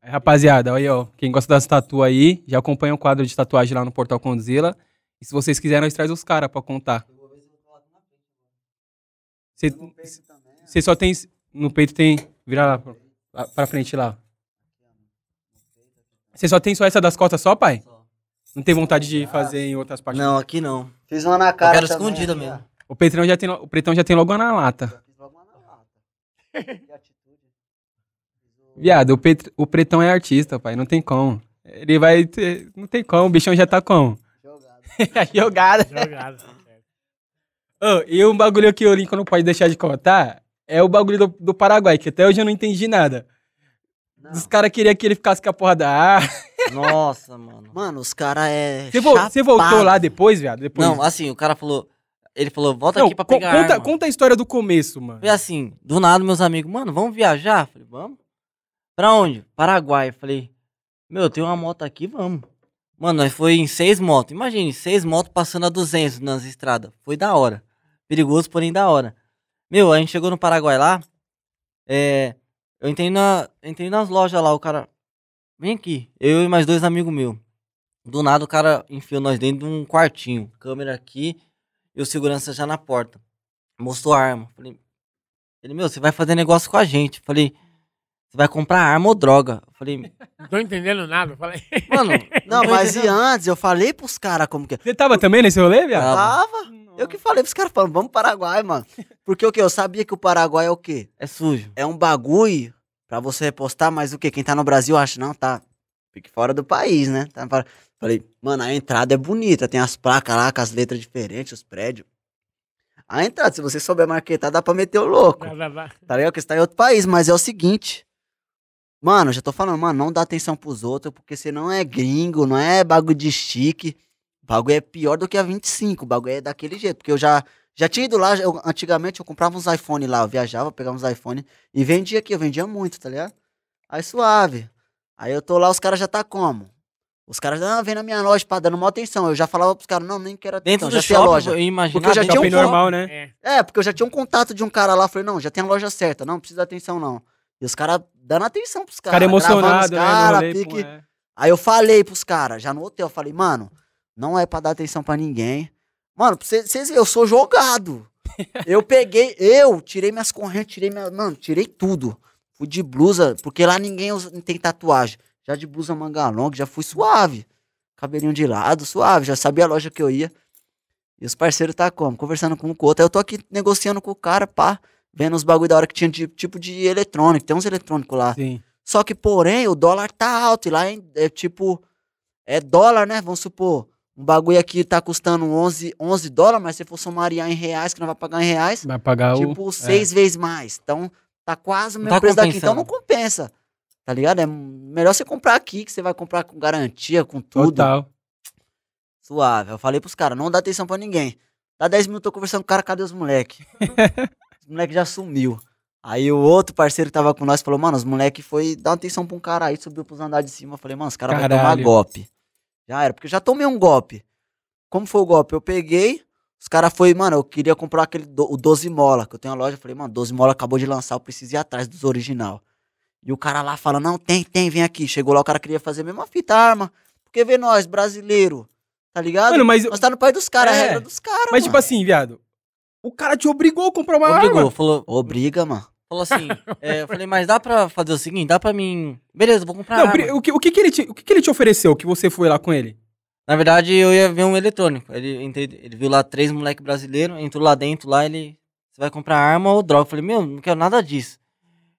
É, rapaziada, olha aí ó, quem gosta das tatu aí, já acompanha o quadro de tatuagem lá no Portal Condzilla. E se vocês quiserem, nós traz os caras pra contar. Você né? só tem. No peito tem. Vira lá, pra frente lá. Você só tem só essa das costas só, pai? Só. Não tem vontade de fazer em outras partes? Não, aqui não. Fiz uma na cara. Eu quero escondida mesmo. O, já tem, o Pretão já tem logo uma na lata. Já fiz logo uma na lata. [laughs] Viado, o, pet, o pretão é artista, pai. Não tem como. Ele vai. Ter, não tem como, o bichão já tá como? Jogado. [laughs] Jogado. Jogado. oh, e um bagulho que o Lincoln não pode deixar de contar é o bagulho do, do Paraguai, que até hoje eu não entendi nada. Não. Os caras queriam que ele ficasse com a porra da ar. [laughs] Nossa, mano. Mano, os caras é. Você, vo você voltou lá depois, viado? Depois... Não, assim, o cara falou. Ele falou, volta não, aqui pra pegar. Conta, arma. conta a história do começo, mano. Foi assim, do nada, meus amigos, mano, vamos viajar? Falei, vamos. Pra onde? Paraguai. falei, meu, tem uma moto aqui, vamos. Mano, nós foi em seis motos. Imagine, seis motos passando a 200 nas estradas. Foi da hora. Perigoso, porém da hora. Meu, a gente chegou no Paraguai lá. É, eu entrei, na, entrei nas lojas lá, o cara. Vem aqui. Eu e mais dois amigos meus. Do nada o cara enfiou nós dentro de um quartinho. Câmera aqui e o segurança já na porta. Mostrou a arma. Falei, ele, meu, você vai fazer negócio com a gente. Falei, você vai comprar arma ou droga? Eu falei. Não tô entendendo nada, eu falei. Mano, [laughs] não, não mas e antes? Eu falei pros caras como que. Você tava eu... também nesse rolê, viado? Tava. tava. Eu que falei pros caras, falando, vamos pro Paraguai, mano. Porque o que? Eu sabia que o Paraguai é o quê? É sujo. É um bagulho pra você repostar, mas o quê? Quem tá no Brasil acha, não, tá. Fique fora do país, né? Tá para... Falei, mano, a entrada é bonita, tem as placas lá com as letras diferentes, os prédios. A entrada, se você souber marquetar, dá pra meter o louco. Tá legal Que você tá em outro país, mas é o seguinte. Mano, já tô falando, mano, não dá atenção pros outros, porque você não é gringo, não é bagulho de chique. O bagulho é pior do que a 25, o bagulho é daquele jeito. Porque eu já, já tinha ido lá, eu, antigamente eu comprava uns iPhone lá, eu viajava, pegava uns iPhone e vendia aqui, eu vendia muito, tá ligado? Aí suave. Aí eu tô lá, os caras já tá como? Os caras, ah, vendo na minha loja, pá, dando maior atenção. Eu já falava pros caras, não, nem quero atenção, Dentro já tem a loja. Imagina, porque eu já tinha um normal, né? É. é, porque eu já tinha um contato de um cara lá, falei, não, já tem a loja certa, não precisa de atenção não. E os caras dando atenção pros caras. Cara emocionado, os né, cara, né? pique... é. Aí eu falei pros caras, já no hotel, eu falei, mano, não é pra dar atenção pra ninguém. Mano, vocês, eu sou jogado. [laughs] eu peguei, eu tirei minhas correntes, tirei minha. Mano, tirei tudo. Fui de blusa, porque lá ninguém tem tatuagem. Já de blusa manga longa, já fui suave. Cabelinho de lado, suave, já sabia a loja que eu ia. E os parceiros tá como? Conversando com o outro. Aí eu tô aqui negociando com o cara, pá. Pra vendo os bagulho da hora que tinha de, tipo de eletrônico, tem uns eletrônicos lá. Sim. Só que, porém, o dólar tá alto e lá é, é, tipo, é dólar, né? Vamos supor, um bagulho aqui tá custando 11, 11 dólares, mas se for somariar em reais, que não vai pagar em reais, vai pagar tipo o... seis é. vezes mais. Então, tá quase o mesmo tá preço daqui, então não compensa. Tá ligado? É melhor você comprar aqui, que você vai comprar com garantia, com tudo. Total. Suave. Eu falei pros caras, não dá atenção pra ninguém. Dá 10 minutos, eu tô conversando com o cara, cadê os moleque? [laughs] o moleque já sumiu. Aí o outro parceiro que tava com nós falou, mano, os moleques foi dar atenção pra um cara aí, subiu pros andares de cima. Eu falei, mano, os caras vão tomar golpe. Já era, porque eu já tomei um golpe. Como foi o golpe? Eu peguei, os caras foi, mano, eu queria comprar aquele do, o 12 mola, que eu tenho a loja, eu falei, mano, 12 mola acabou de lançar, eu preciso ir atrás dos original. E o cara lá fala, não, tem, tem, vem aqui. Chegou lá, o cara queria fazer a mesma fita, arma. Ah, porque vê nós, brasileiro, tá ligado? Mano, mas... Nós tá no país dos caras, é, a regra dos caras, Mas tipo mano. tipo assim, viado, o cara te obrigou a comprar uma Obrigou, arma. falou, obriga, mano. Falou assim, é, eu falei, mas dá pra fazer o seguinte, dá pra mim... Beleza, vou comprar Não, arma. O, que, o, que, que, ele te, o que, que ele te ofereceu que você foi lá com ele? Na verdade, eu ia ver um eletrônico. Ele, ele viu lá três moleque brasileiro, entrou lá dentro, lá ele... Você vai comprar arma ou droga? Eu falei, meu, não quero nada disso.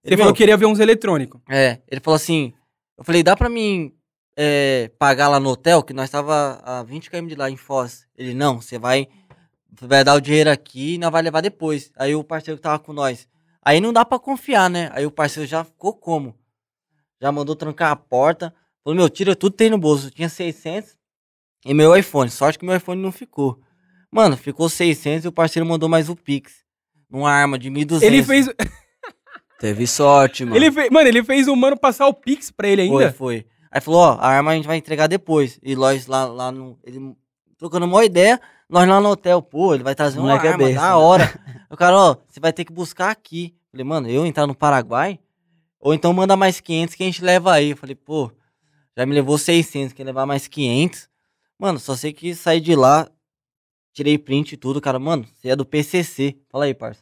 Ele, falou que queria ver uns eletrônicos. É, ele falou assim... Eu falei, dá pra mim é, pagar lá no hotel? Que nós tava a 20 km de lá, em Foz. Ele, não, você vai vai dar o dinheiro aqui e nós vai levar depois. Aí o parceiro que tava com nós. Aí não dá para confiar, né? Aí o parceiro já ficou como? Já mandou trancar a porta. Falou, meu, tira tudo tem no bolso. tinha 600 e meu iPhone. Sorte que meu iPhone não ficou. Mano, ficou 600 e o parceiro mandou mais o Pix. Numa arma de 1.200. Ele fez... [laughs] Teve sorte, mano. Ele fez... Mano, ele fez o mano passar o Pix pra ele ainda? Foi, foi. Aí falou, ó, a arma a gente vai entregar depois. E nós lá, lá no... Ele trocando uma ideia, nós lá no hotel, pô, ele vai trazer uma é arma, é da né? hora. o cara, ó, você vai ter que buscar aqui. falei, mano, eu entrar no Paraguai? Ou então manda mais 500 que a gente leva aí. Eu falei, pô, já me levou 600, quer levar mais 500? Mano, só sei que saí de lá, tirei print e tudo, cara, mano, você é do PCC. Fala aí, parça.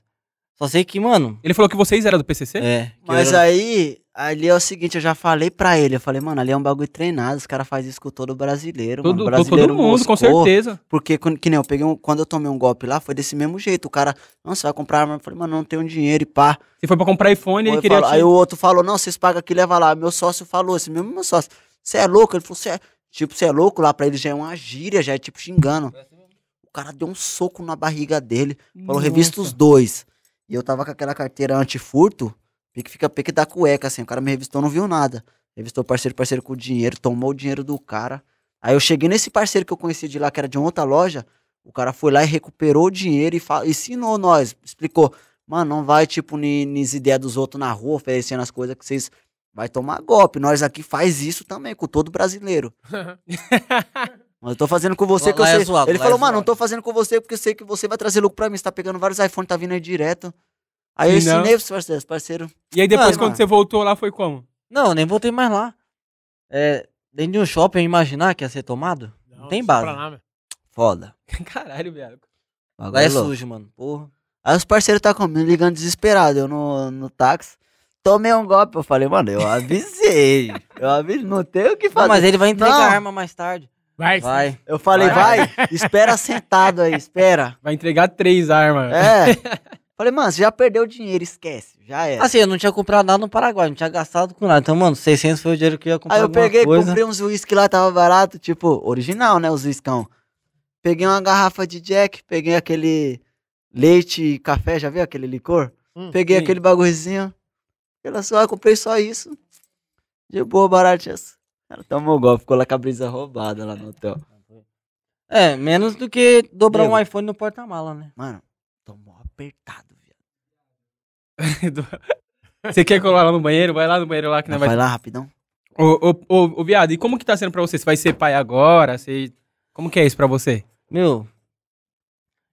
Só sei que, mano... Ele falou que vocês eram do PCC? É. Mas era... aí, Ali é o seguinte, eu já falei pra ele, eu falei, mano, ali é um bagulho treinado, os caras fazem isso com todo brasileiro, todo, mano. Brasileiro todo mundo, moscou, com certeza. Porque, que nem eu peguei um, quando eu tomei um golpe lá, foi desse mesmo jeito. O cara, não, você vai comprar arma? Eu falei, mano, não tenho dinheiro e pá. Você foi pra comprar iPhone, ele queria. Falo, te... Aí o outro falou, não, vocês pagam aqui, leva lá. Meu sócio falou, esse mesmo meu sócio, você é louco? Ele falou, você é. Tipo, você é louco lá pra ele já é uma gíria, já é tipo xingando. É assim o cara deu um soco na barriga dele, falou, Nossa. revista os dois. E eu tava com aquela carteira antifurto. Pique fica pique da cueca, assim. O cara me revistou, não viu nada. Revistou parceiro, parceiro com o dinheiro, tomou o dinheiro do cara. Aí eu cheguei nesse parceiro que eu conheci de lá, que era de outra loja. O cara foi lá e recuperou o dinheiro e fala, ensinou nós, explicou. Mano, não vai, tipo, nas ideias dos outros na rua, oferecendo as coisas que vocês vai tomar golpe. Nós aqui faz isso também com todo brasileiro. [laughs] Mas eu tô fazendo com você que eu é sei. Ele é falou, mano, não tô fazendo com você porque eu sei que você vai trazer lucro pra mim. Você tá pegando vários iPhones, tá vindo aí direto. Aí eu ensinei pros parceiros, parceiro. E aí depois, mano, ah, quando mano. você voltou lá, foi como? Não, nem voltei mais lá. É, dentro de um shopping, imaginar que ia ser tomado? Não, não tem base. Lá, Foda. [laughs] Caralho, velho. Agora é, sujo, mano. Porra. Aí os parceiros tá comigo ligando desesperado. Eu no, no táxi. Tomei um golpe. Eu falei, mano, eu avisei. [laughs] eu avisei, não tem o que fazer. Não, mas ele vai entregar a arma mais tarde. Vai. vai. Eu falei, vai. vai. [laughs] espera sentado aí, espera. Vai entregar três armas. É. Falei, mano, você já perdeu o dinheiro, esquece. Já é. Assim, eu não tinha comprado nada no Paraguai, não tinha gastado com nada. Então, mano, 600 foi o dinheiro que eu ia comprar. Aí eu peguei, coisa. comprei uns uísque lá, tava barato, tipo, original, né? Os uiscão. Peguei uma garrafa de Jack, peguei aquele leite, café, já viu aquele licor? Hum, peguei sim. aquele bagulhozinho. Ela só, comprei só isso. De boa, baratas. Ela tomou gol, ficou lá com a brisa roubada lá no hotel. É, menos do que dobrar um iPhone no porta-mala, né? Mano, apertado, viado. [laughs] Você quer colar lá no banheiro? Vai lá no banheiro lá que não vai. Vai lá rapidão. Ô, ô, ô, ô, viado, e como que tá sendo pra você? Você vai ser pai agora? Você... Como que é isso pra você? Meu,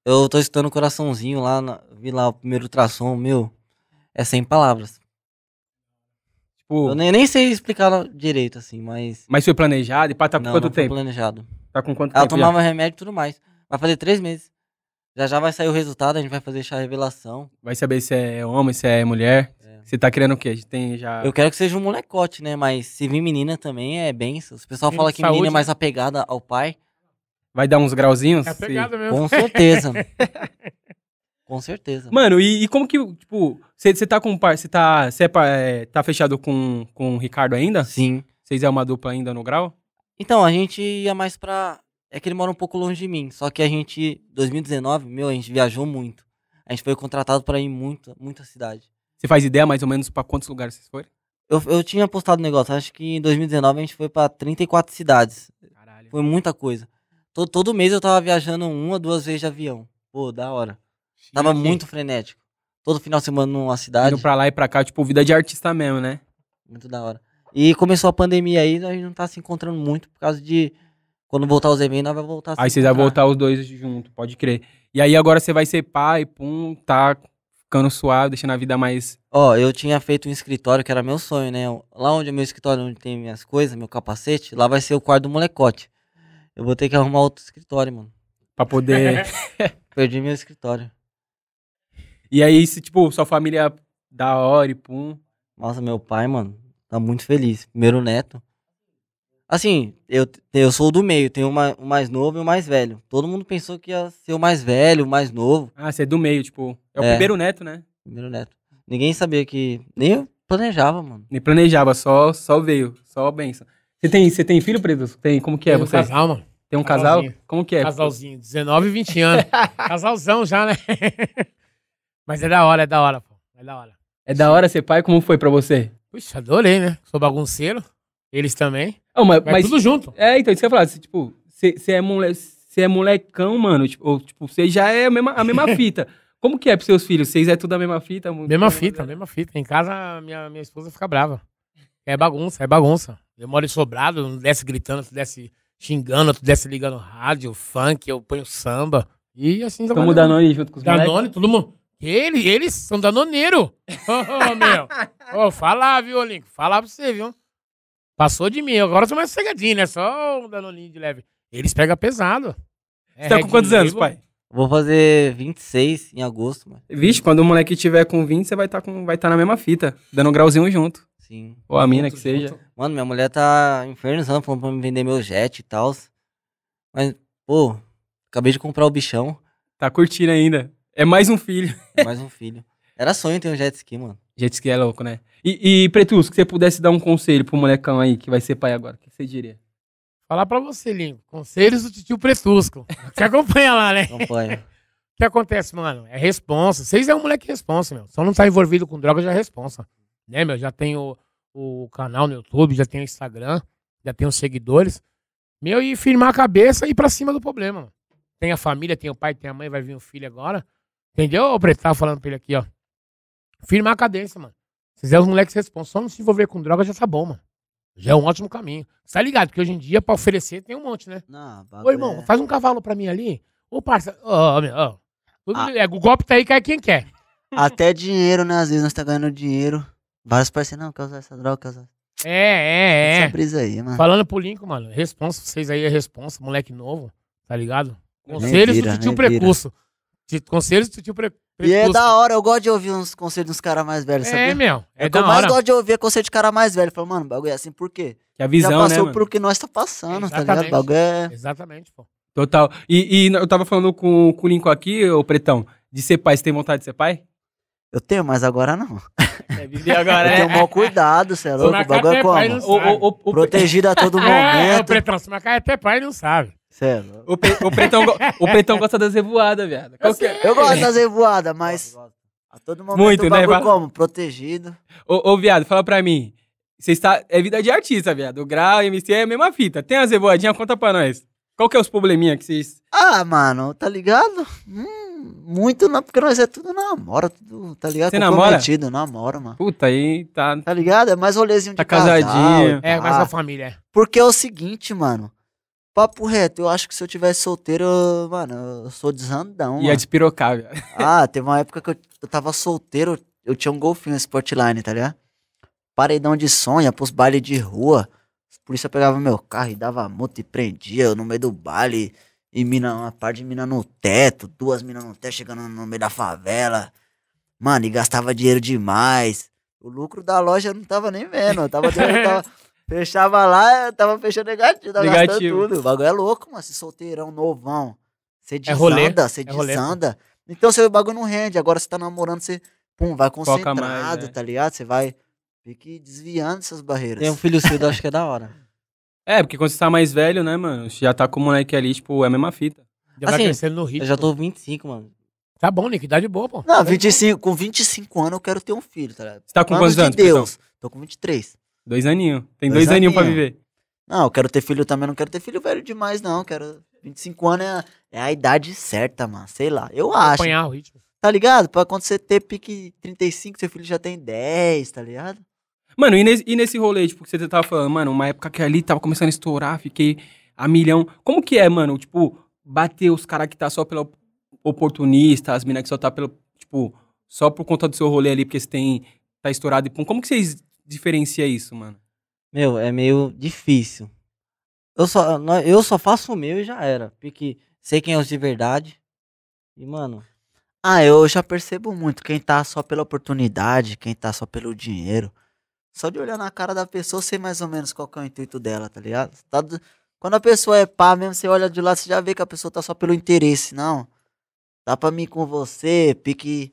eu tô escutando o coraçãozinho lá, na... vi lá o primeiro ultrassom, meu, é sem palavras. Tipo... Eu nem, nem sei explicar direito, assim, mas... Mas foi planejado e pá, tá com não, quanto não tempo? planejado. Tá com quanto Ela tempo? Ela tomava já? remédio e tudo mais. Vai fazer três meses. Já já vai sair o resultado, a gente vai fazer a revelação. Vai saber se é homem, se é mulher. É. Você tá querendo o quê? Tem já... Eu quero que seja um molecote, né? Mas se vir menina também é benção. O pessoal fala que Saúde. menina é mais apegada ao pai. Vai dar uns grauzinhos? É apegada mesmo. Com certeza. [laughs] com certeza. Mano, e, e como que, tipo, você tá com par, você tá, cê é, é, tá fechado com, com o Ricardo ainda? Sim. Vocês é uma dupla ainda no grau? Então, a gente ia mais pra é que ele mora um pouco longe de mim. Só que a gente, 2019, meu, a gente viajou muito. A gente foi contratado para ir muito, muita cidade. Você faz ideia mais ou menos para quantos lugares vocês foram? Eu, eu tinha postado um negócio, acho que em 2019 a gente foi para 34 cidades. Caralho. Foi muita coisa. Todo, todo mês eu tava viajando uma, duas vezes de avião. Pô, da hora. Tava muito frenético. Todo final de semana numa cidade. Indo pra lá e pra cá, tipo, vida de artista mesmo, né? Muito da hora. E começou a pandemia aí, a gente não tá se encontrando muito por causa de quando voltar os eventos, nós vai voltar. Aí assim, vocês vão voltar os dois junto, pode crer. E aí agora você vai ser pai, pum, tá ficando suave, deixando a vida mais. Ó, eu tinha feito um escritório que era meu sonho, né? Lá onde é meu escritório, onde tem minhas coisas, meu capacete, lá vai ser o quarto do molecote. Eu vou ter que arrumar outro escritório, mano. Pra poder. [laughs] Perdi meu escritório. E aí, se, tipo, sua família é da hora e pum. Nossa, meu pai, mano, tá muito feliz. Primeiro neto. Assim, eu, eu sou do meio, tenho uma, o mais novo e o mais velho. Todo mundo pensou que ia ser o mais velho, o mais novo. Ah, você é do meio, tipo. É o É. primeiro neto, né? Primeiro neto. Ninguém sabia que. Nem eu planejava, mano. Nem planejava, só, só veio. Só a benção. Você tem, você tem filho, Preto? Tem, como que é? Tem um casal, mano. tem um casal? Como que é? Casalzinho, 19 e 20 anos. [laughs] Casalzão já, né? [laughs] Mas é da hora, é da hora, pô. É da hora. É da hora ser pai? Como foi pra você? Puxa, adorei, né? Sou bagunceiro. Eles também? Não, mas, mas, mas tudo junto. É, então, isso que eu ia falar. tipo, você é, mole, é molecão, mano. Tipo, ou, tipo, você já é a mesma, a mesma [laughs] fita. Como que é pros seus filhos? Vocês é tudo a mesma fita? Mesma fita, né? mesma fita. Em casa, minha, minha esposa fica brava. É bagunça, é bagunça. Eu moro em sobrado, não desce gritando, não desce xingando, não desce ligando rádio, funk, eu ponho samba. E assim... Tamo então, Danone junto com os Danone, todo mundo... Eles, eles são danoneiros. Ô, oh, meu. [laughs] Ô, oh, falar, viu, Olinco? Falar pra você, viu? Passou de mil. Agora sou é mais cegadinho, né? Só um danoninho de leve. Eles pegam pesado. É Você tá é com quantos anos, pai? Vou fazer 26 em agosto, mano. Vixe, quando o moleque tiver com 20, você vai estar tá com, vai tá na mesma fita, dando um grauzinho junto. Sim. Ou a mina que seja. Mano, minha mulher tá infernizando, falando pra me vender meu jet e tal. Mas, pô, acabei de comprar o bichão. Tá curtindo ainda. É mais um filho. É mais um filho. Era sonho ter um jet ski, mano. Jet ski é louco, né? E, e Pretus, que você pudesse dar um conselho pro molecão aí que vai ser pai agora, o que você diria? Falar pra você, Lindo. Conselhos do tio Pretusco. [laughs] Você acompanha lá, né? Acompanha. o que acontece, mano? É responsa. Vocês é um moleque responsa, meu. Só não tá envolvido com droga, já é responsa. Né, meu? Já tem o, o canal no YouTube, já tem o Instagram, já tem os seguidores. Meu, e firmar a cabeça e ir pra cima do problema, mano. Tem a família, tem o pai, tem a mãe, vai vir o filho agora. Entendeu? O Preto tava falando pra ele aqui, ó. Firmar a cadência, mano fizer os moleques responsáveis, só não se envolver com droga já tá bom, mano. Já é um ótimo caminho. Você tá ligado? Porque hoje em dia, pra oferecer, tem um monte, né? Não, Ô, irmão, é faz um cavalo pra mim ali. Ô, parça. Ó, ó, ah. é, O golpe tá aí, cai quem quer. Até dinheiro, né? Às vezes nós tá ganhando dinheiro. Vários parceiros, não, quer usar essa droga, quer usar. É, é, é. Essa brisa aí, mano. Falando pro Lincoln, mano, responsa, vocês aí é responsa, moleque novo, tá ligado? Conselhos, Conselho um precurso. De conselhos do tinha prefeito. E é da hora, eu gosto de ouvir uns conselhos dos caras mais velhos, sabe? É, meu. É, é da eu mais gosto de ouvir é conselho de cara mais velho. Falei, mano, bagulho é assim, por quê? Que a visão, Já passou né, por o que nós tá passando, Exatamente. tá ligado? Bagulho é... Exatamente, pô. Total. E, e, eu tava falando com, com o Lincoln aqui, ô Pretão, de ser pai. Você tem vontade de ser pai? Eu tenho, mas agora não. [laughs] É viver agora, Eu tenho é. mau cuidado, você é louco. O bagulho é, é como? O, o, o, Protegido a todo [laughs] momento. É, o Pretão, se marcar é até pai, não sabe. É o, pre, o, pretão, o gosta das revoadas, viado. Eu, eu gosto das revoadas, mas. A todo momento Muito, né? como? Protegido. Ô, ô, viado, fala pra mim. Você está. É vida de artista, viado. O grau, MC é a mesma fita. Tem a revoadinhas, conta pra nós. Qual que é os probleminha que vocês. Ah, mano, tá ligado? Hum, muito não, porque nós é tudo namora, tudo, tá ligado? Você Comprometido, namora, mano. Puta aí, tá. Tá ligado? É mais rolezinho tá de casadinho. Casal, é, mais a família. Porque é o seguinte, mano. Papo reto, eu acho que se eu tivesse solteiro, mano, eu sou desandão. Ia é mano. despirocar, velho. Ah, teve uma época que eu, eu tava solteiro, eu tinha um golfinho Sportline, tá ligado? Paredão de sonha, pros baile de rua. A polícia pegava meu carro e dava moto e prendia eu no meio do baile. E mina, uma parte de mina no teto, duas minas no teto chegando no meio da favela. Mano, e gastava dinheiro demais. O lucro da loja eu não tava nem vendo. Eu tava, eu tava Fechava lá, tava fechando negativo, tava negativo. gastando tudo. O bagulho é louco, mano. Esse solteirão novão. Você é desanda, você é desanda. É então seu bagulho não rende. Agora você tá namorando, você pum, vai concentrado, mais, né? tá ligado? Você vai fique desviando essas barreiras. Tem um filho cedo, acho que é da hora. [laughs] É, porque quando você tá mais velho, né, mano? Você Já tá com o moleque ali, tipo, é a mesma fita. Já assim, vai crescendo no ritmo. Eu já tô 25, mano. Tá bom, Nick, de boa, pô. Não, 25, com 25 anos eu quero ter um filho, tá ligado? Você tá com quantos anos? Deus. Tô com 23. Dois aninhos. Tem dois, dois aninhos aninho. pra viver. Não, eu quero ter filho também, não quero ter filho velho demais, não. Quero. 25 anos é a, é a idade certa, mano. Sei lá. Eu acho. Apanhar o ritmo. Tá ligado? Pra quando você ter pique 35, seu filho já tem 10, tá ligado? Mano, e nesse, e nesse rolê, tipo, que você tava falando, mano, uma época que ali tava começando a estourar, fiquei a milhão. Como que é, mano? Tipo, bater os caras que tá só pelo oportunista, as meninas que só tá pelo. Tipo, só por conta do seu rolê ali, porque você tem. tá estourado e pum. Como que vocês diferencia isso, mano? Meu, é meio difícil. Eu só, eu só faço o meu e já era. Porque sei quem é os de verdade. E, mano. Ah, eu já percebo muito. Quem tá só pela oportunidade, quem tá só pelo dinheiro. Só de olhar na cara da pessoa, sei mais ou menos qual que é o intuito dela, tá ligado? Tá do... Quando a pessoa é pá mesmo, você olha de lá, você já vê que a pessoa tá só pelo interesse, não. Dá pra mim com você, pique.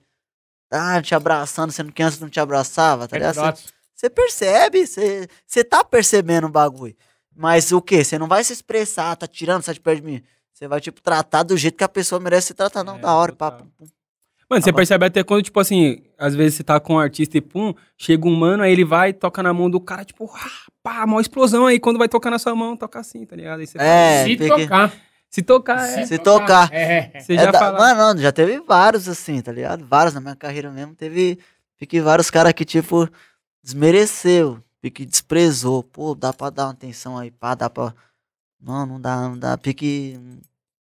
Ah, te abraçando, sendo que antes não te abraçava, tá ligado? Você... Você percebe, você, tá percebendo o bagulho. Mas o quê? Você não vai se expressar, tá tirando, sai de perto de mim. Você vai, tipo, tratar do jeito que a pessoa merece se tratar. Não, é, da hora, papo. Mano, você tá percebe até quando, tipo assim, às vezes você tá com um artista e pum, chega um mano, aí ele vai, toca na mão do cara, tipo, ah, pá, mó explosão. Aí quando vai tocar na sua mão, toca assim, tá ligado? Aí você é, fala, se tocar. Se tocar, é. Se tocar. É. já é da... fala... Mano, já teve vários assim, tá ligado? Vários na minha carreira mesmo. Teve. Fiquei vários caras que, tipo, desmereceu, pique desprezou. Pô, dá pra dar uma atenção aí, pá, dá pra. Não, não dá, não dá. Pique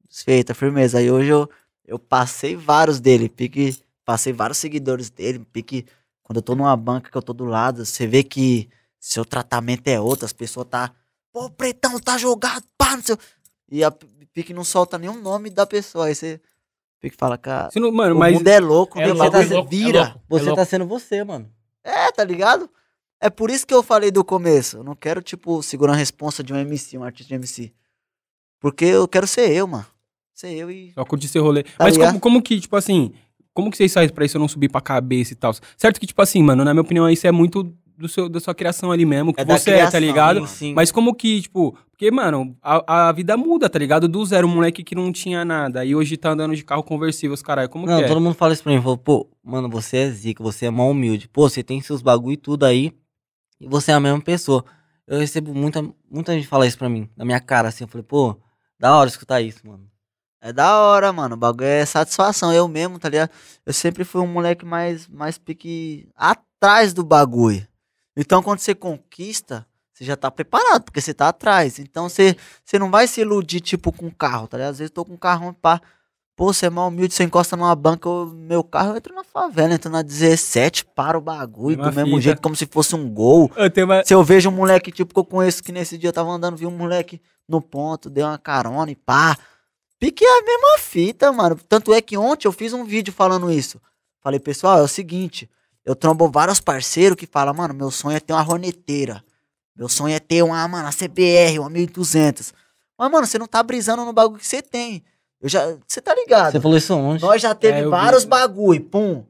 desfeita, firmeza. Aí hoje eu, eu passei vários dele, pique. Passei vários seguidores dele, pique. Quando eu tô numa banca que eu tô do lado, você vê que seu tratamento é outro, as pessoas tá. Pô, pretão, tá jogado, pá, não sei. E a pique não solta nenhum nome da pessoa. Aí você. Pique fala, cara. Não, mano, o mundo é louco, é, louco, tá, é louco, vira. É louco, é você é tá sendo você, mano. É, tá ligado? É por isso que eu falei do começo. Eu não quero, tipo, segurar a responsa de um MC, um artista de MC. Porque eu quero ser eu, mano. Ser eu e. Só curtir seu rolê. Tá Mas como, como, que, tipo assim. Como que vocês saem pra isso eu não subir pra cabeça e tal? Certo que, tipo assim, mano, na minha opinião, isso é muito do seu, da sua criação ali mesmo, que é você criação, é, tá ligado? Sim. Mas como que, tipo, porque, mano, a, a vida muda, tá ligado? Do zero, um moleque que não tinha nada, e hoje tá andando de carro conversível, os caras como não, que é? todo mundo fala isso pra mim, fala, pô, mano, você é zica, você é mal humilde, pô, você tem seus bagulho e tudo aí, e você é a mesma pessoa. Eu recebo muita, muita gente falar isso pra mim, na minha cara, assim, eu falei, pô, da hora escutar isso, mano. É da hora, mano. O bagulho é satisfação. Eu mesmo, tá ligado? Eu sempre fui um moleque mais, mais pique atrás do bagulho. Então, quando você conquista, você já tá preparado, porque você tá atrás. Então, você, você não vai se iludir, tipo, com carro, tá ligado? Às vezes eu tô com um carro pá. Pô, você é mal humilde, você encosta numa banca, eu, meu carro entra na favela, entra na 17, para o bagulho, do mesmo fita. jeito, como se fosse um gol. Eu uma... Se eu vejo um moleque, tipo, que eu conheço, que nesse dia eu tava andando, vi um moleque no ponto, deu uma carona e pá. Pique é a mesma fita, mano. Tanto é que ontem eu fiz um vídeo falando isso. Falei, pessoal, é o seguinte, eu trombo vários parceiros que falam, mano, meu sonho é ter uma roneteira. Meu sonho é ter uma, mano, uma CBR, uma 1200. Mas, mano, você não tá brisando no bagulho que você tem. Eu já, você tá ligado? Você falou isso ontem. Nós já teve é, vários vi... bagulho, pum.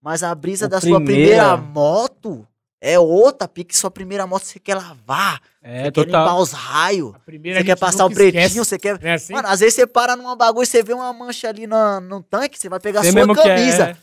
Mas a brisa da primeira... sua primeira moto é outra, pique sua primeira moto você quer lavar. É, você total. quer limpar os raios. Você quer passar o pretinho, esquece. você quer. É assim? Mano, às vezes você para numa bagulho, e você vê uma mancha ali no no tanque, você vai pegar você sua é, camisa. é.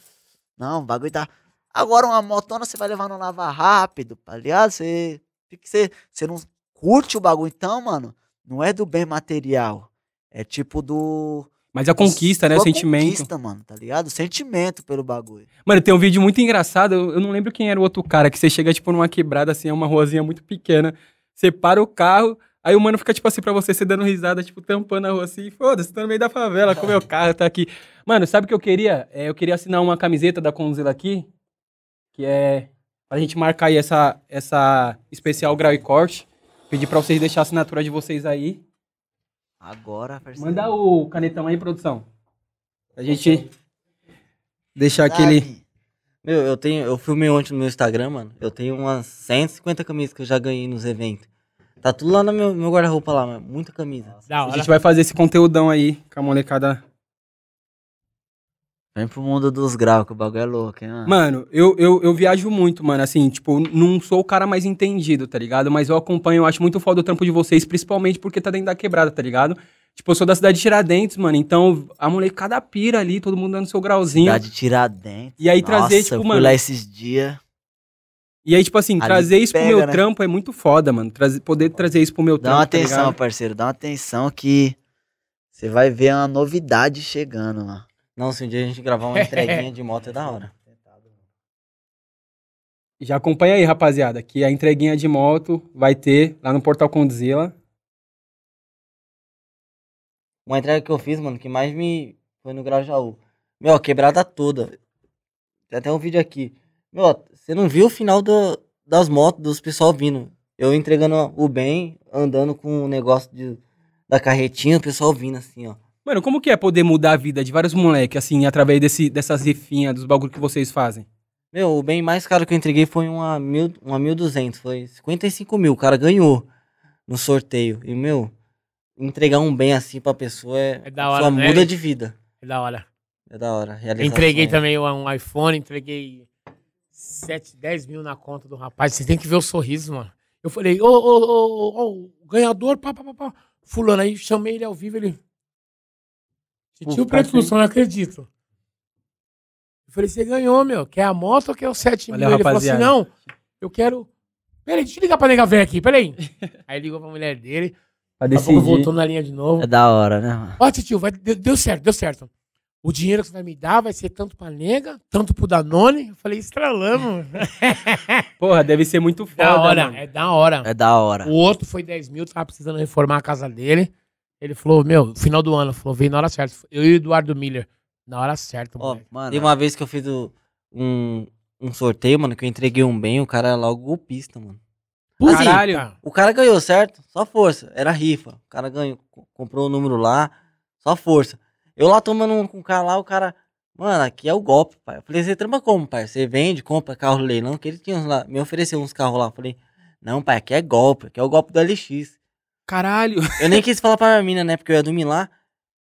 Não, o bagulho tá. Agora, uma motona você vai levar no lava rápido, tá ligado? Você, você, você não curte o bagulho, então, mano, não é do bem material. É tipo do. Mas a é conquista, né? O sentimento. conquista, mano, tá ligado? O sentimento pelo bagulho. Mano, tem um vídeo muito engraçado. Eu não lembro quem era o outro cara, que você chega, tipo, numa quebrada, assim, é uma ruazinha muito pequena. Você para o carro, aí o mano fica, tipo assim, pra você, você dando risada, tipo, tampando a rua assim, foda-se, tá no meio da favela, com o meu [laughs] carro, tá aqui. Mano, sabe o que eu queria? É, eu queria assinar uma camiseta da Conzela aqui, que é pra gente marcar aí essa, essa especial grau e corte. Pedir pra vocês deixar a assinatura de vocês aí. Agora, parceiro. Manda o canetão aí, produção. Pra gente deixar tá aquele. Meu, eu tenho. Eu filmei ontem no meu Instagram, mano. Eu tenho umas 150 camisas que eu já ganhei nos eventos. Tá tudo lá no meu, meu guarda-roupa lá, mano. Muita camisa. A gente vai fazer esse conteúdão aí com a molecada Vem pro mundo dos graus, que o bagulho é louco, hein, mano? Mano, eu, eu, eu viajo muito, mano. Assim, tipo, não sou o cara mais entendido, tá ligado? Mas eu acompanho, eu acho muito foda o trampo de vocês, principalmente porque tá dentro da quebrada, tá ligado? Tipo, eu sou da cidade de Tiradentes, mano. Então, a cada pira ali, todo mundo dando seu grauzinho. Cidade de Tiradentes. E aí Nossa, trazer, tipo, eu fui mano. lá esses dias. E aí, tipo assim, trazer isso pega, pro meu né? trampo é muito foda, mano. Trazer, poder trazer isso pro meu dá trampo. Dá tá uma atenção, tá parceiro. Dá uma atenção que você vai ver uma novidade chegando, mano. Não, se um dia a gente gravar uma entreguinha de moto é da hora. Já acompanha aí, rapaziada, que a entreguinha de moto vai ter lá no Portal Condzilla. Uma entrega que eu fiz, mano, que mais me foi no Grajaú. Meu, quebrada toda. Tem até um vídeo aqui. Meu, você não viu o final do, das motos dos pessoal vindo. Eu entregando o bem, andando com o negócio de, da carretinha, o pessoal vindo assim, ó. Mano, como que é poder mudar a vida de vários moleques, assim, através desse, dessas rifinhas, dos bagulhos que vocês fazem? Meu, o bem mais caro que eu entreguei foi uma, mil, uma 1.200, foi 55 mil, o cara ganhou no sorteio. E, meu, entregar um bem assim pra pessoa é, é da hora, só né? muda de vida. É da hora. É da hora. Entreguei é. também um iPhone, entreguei 7, 10 mil na conta do rapaz. Você tem que ver o sorriso, mano. Eu falei, ô, ô, ô, ô, ganhador, pá, pá, pá, pá. Fulano aí, chamei ele ao vivo, ele tio Preto sem... não acredito. Eu falei, você ganhou, meu. Quer a moto ou quer o 7 mil? Ele rapaziada. falou assim, não, eu quero... Peraí, deixa eu ligar pra nega velha aqui, peraí. [laughs] aí ligou pra mulher dele. Pra decidir. voltou na linha de novo. É da hora, né? Ó, tio, vai, deu, deu certo, deu certo. O dinheiro que você vai me dar vai ser tanto pra nega, tanto pro Danone. Eu falei, estralamos. [laughs] Porra, deve ser muito foda. Da hora, mano. é da hora. É da hora. O outro foi 10 mil, tava precisando reformar a casa dele. Ele falou, meu, final do ano, falou, vem na hora certa. Eu e o Eduardo Miller, na hora certa, Ó, mano. Tem uma vez que eu fiz o- um, um sorteio, mano, que eu entreguei um bem, o cara era logo golpista, mano. Puta. Caralho. O cara ganhou, certo? Só força. Era rifa. O cara ganhou, comprou o número lá, só força. Eu lá tomando um com o cara lá, o cara. Mano, aqui é o golpe, pai. Eu falei, você trampa como, pai? Você vende, compra carro leilão, que ele tinha uns lá. Me ofereceu uns carros lá. Eu falei, não, pai, aqui é golpe, aqui é o golpe do LX caralho. [laughs] Eu nem quis falar pra mina, né? Porque eu ia dormir lá.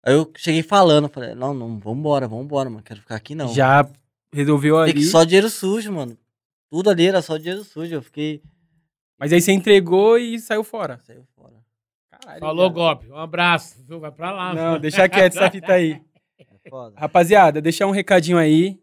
Aí eu cheguei falando, falei, não, não, vambora, vambora, mano. Quero ficar aqui não. Já resolveu ali. Fiquei só dinheiro sujo, mano. Tudo ali era só dinheiro sujo. Eu fiquei. Mas aí você entregou e saiu fora. Saiu fora. Caralho. Falou, cara. golpe. Um abraço, viu? Vai pra lá, Não, mano. deixa quieto essa fita aí. [laughs] É foda. Rapaziada, deixar um recadinho aí.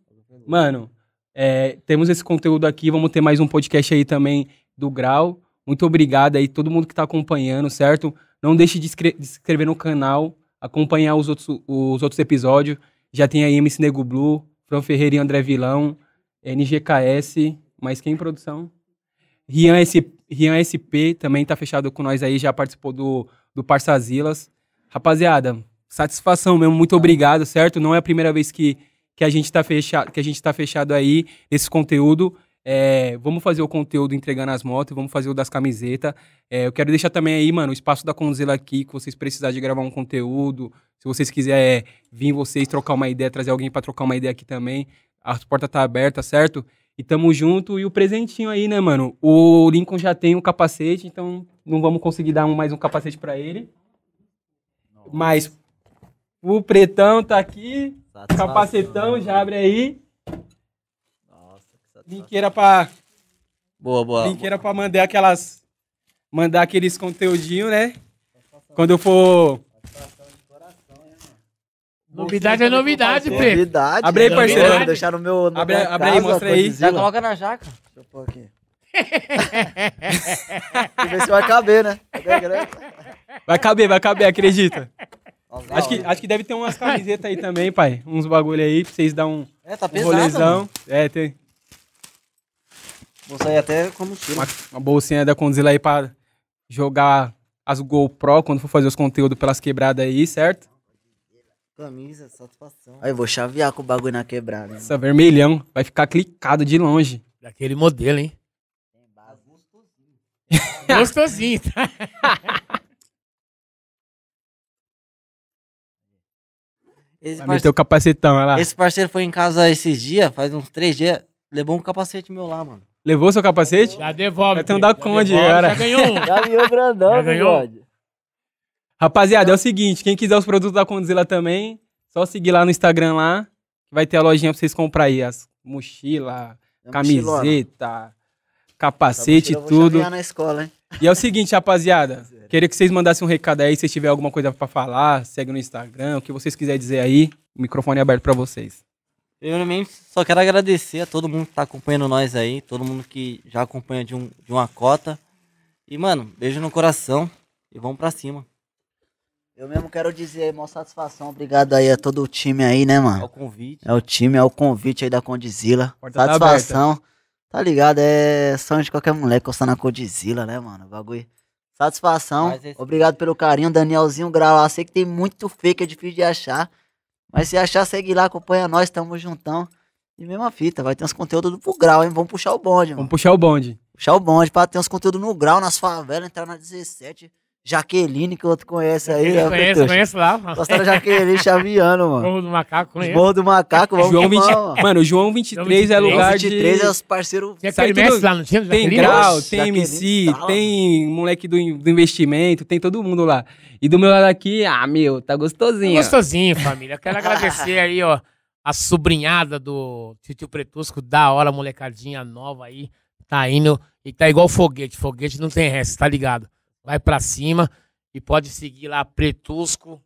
Mano, é, temos esse conteúdo aqui. Vamos ter mais um podcast aí também do Grau. Muito obrigado aí, todo mundo que está acompanhando, certo? Não deixe de, se inscrever no canal, acompanhar os outros, os outros episódios. Já tem aí MC Nego Blue, Fran Ferreira e André Vilão, NGKS, mas quem produção? Rian, SP, Rian SP também está fechado com nós aí, já participou do, do Parçazilas. Rapaziada, satisfação mesmo, muito obrigado, certo? Não é a primeira vez que, que a gente está fechado, que a gente tá fechado aí esse conteúdo. É, vamos fazer o conteúdo entregando as motos, vamos fazer o das camisetas. É, eu quero deixar também aí, mano, o espaço da Conzela aqui, que vocês precisarem de gravar um conteúdo. Se vocês quiserem vir vocês trocar uma ideia, trazer alguém para trocar uma ideia aqui também. A porta tá aberta, certo? E tamo junto. E o presentinho aí, né, mano? O Lincoln já tem um capacete, então não vamos conseguir dar mais um capacete para ele. Nossa. Mas o pretão tá aqui. Satisfação, capacetão, né? já abre aí linkeira pra. Boa, boa. Linkeira pra mandar aquelas. Mandar aqueles conteúdinhos, né? Quando eu for. Novidade é novidade, Pê. Novidade. Abre aí, né? parceiro. deixar no meu. No abre, abre aí, mostra aí. Já coloca na jaca. Deixa eu pôr aqui. ver se vai caber, né? Vai caber, vai caber, acredita. acho, que, acho que deve ter umas camisetas aí também, pai. Uns bagulho aí pra vocês dar um, é, tá um rolezão. Mano. É, tem. Vou sair até como mochila. Uma, uma bolsinha da Condzilla aí pra jogar as GoPro quando for fazer os conteúdos pelas quebradas aí, certo? Camisa, satisfação. Aí eu vou chavear com o bagulho na quebrada. Isso é vermelhão vai ficar clicado de longe. Daquele modelo, hein? Gostosinho. tá? Esse meter o capacetão, olha lá. Esse parceiro foi em casa esses dias, faz uns três dias, levou um capacete meu lá, mano. Levou seu capacete? Já devolve. Já tem um da Conde, agora. Já ganhou um. [laughs] Já ganhou grandão, já ganhou. Rapaziada, é o seguinte, quem quiser os produtos da Condzilla também, só seguir lá no Instagram lá, vai ter a lojinha pra vocês comprar aí as mochila, é camiseta, mochilona. capacete e tudo. Na escola, hein? E é o seguinte, rapaziada, [laughs] queria que vocês mandassem um recado aí, se tiver alguma coisa para falar, segue no Instagram, o que vocês quiserem dizer aí, o microfone é aberto para vocês. Primeiramente, só quero agradecer a todo mundo que tá acompanhando nós aí, todo mundo que já acompanha de, um, de uma cota. E, mano, beijo no coração e vamos pra cima. Eu mesmo quero dizer, maior satisfação, obrigado aí a todo o time aí, né, mano? É o convite. É o time, é o convite aí da Condizila. Tá satisfação. Tá, tá, ligado? É sonho de qualquer moleque gostar na Condizila, né, mano? bagulho. Satisfação. Esse... Obrigado pelo carinho, Danielzinho Grau. Eu sei que tem muito fake, é difícil de achar. Mas se achar, segue lá, acompanha nós, tamo juntão. E mesma fita, vai ter uns conteúdos pro grau, hein? Vamos puxar o bonde, mano. Vamos puxar o bonde. Puxar o bonde pra ter uns conteúdos no grau, nas favelas, entrar na 17. Jaqueline, que o outro conhece aí. Eu né, conheço, conheço lá, mano. Gostaram da Jaqueline Xaviano, mano. Morro do Macaco, conheço. Morro do Macaco, vamos João 20... mano. mano, João 23, 23 é lugar 23 de... 23 é os parceiros... Tem aquele lá, não tinha? Tem Grau, tem Jaqueline, MC, tá tem moleque do, do investimento, tem todo mundo lá. E do meu lado aqui, ah, meu, tá gostosinho. Tá gostosinho, família. Quero agradecer aí, ó, a sobrinhada do Tio Pretusco, da hora, molecadinha nova aí, tá indo e tá igual foguete. Foguete não tem resto, tá ligado? vai para cima e pode seguir lá Pretusco,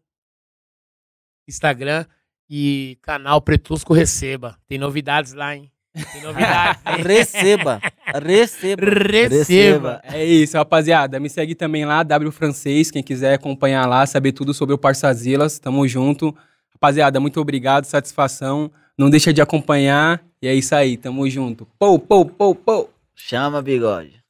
Instagram e canal Pretusco Receba. Tem novidades lá, hein? Tem novidades. [laughs] receba, receba, receba. É isso, rapaziada. Me segue também lá, W Francês, quem quiser acompanhar lá, saber tudo sobre o Parçazilas. Tamo junto. Rapaziada, muito obrigado, satisfação. Não deixa de acompanhar. E é isso aí, tamo junto. Pou, pou, pou, pou. Chama, bigode.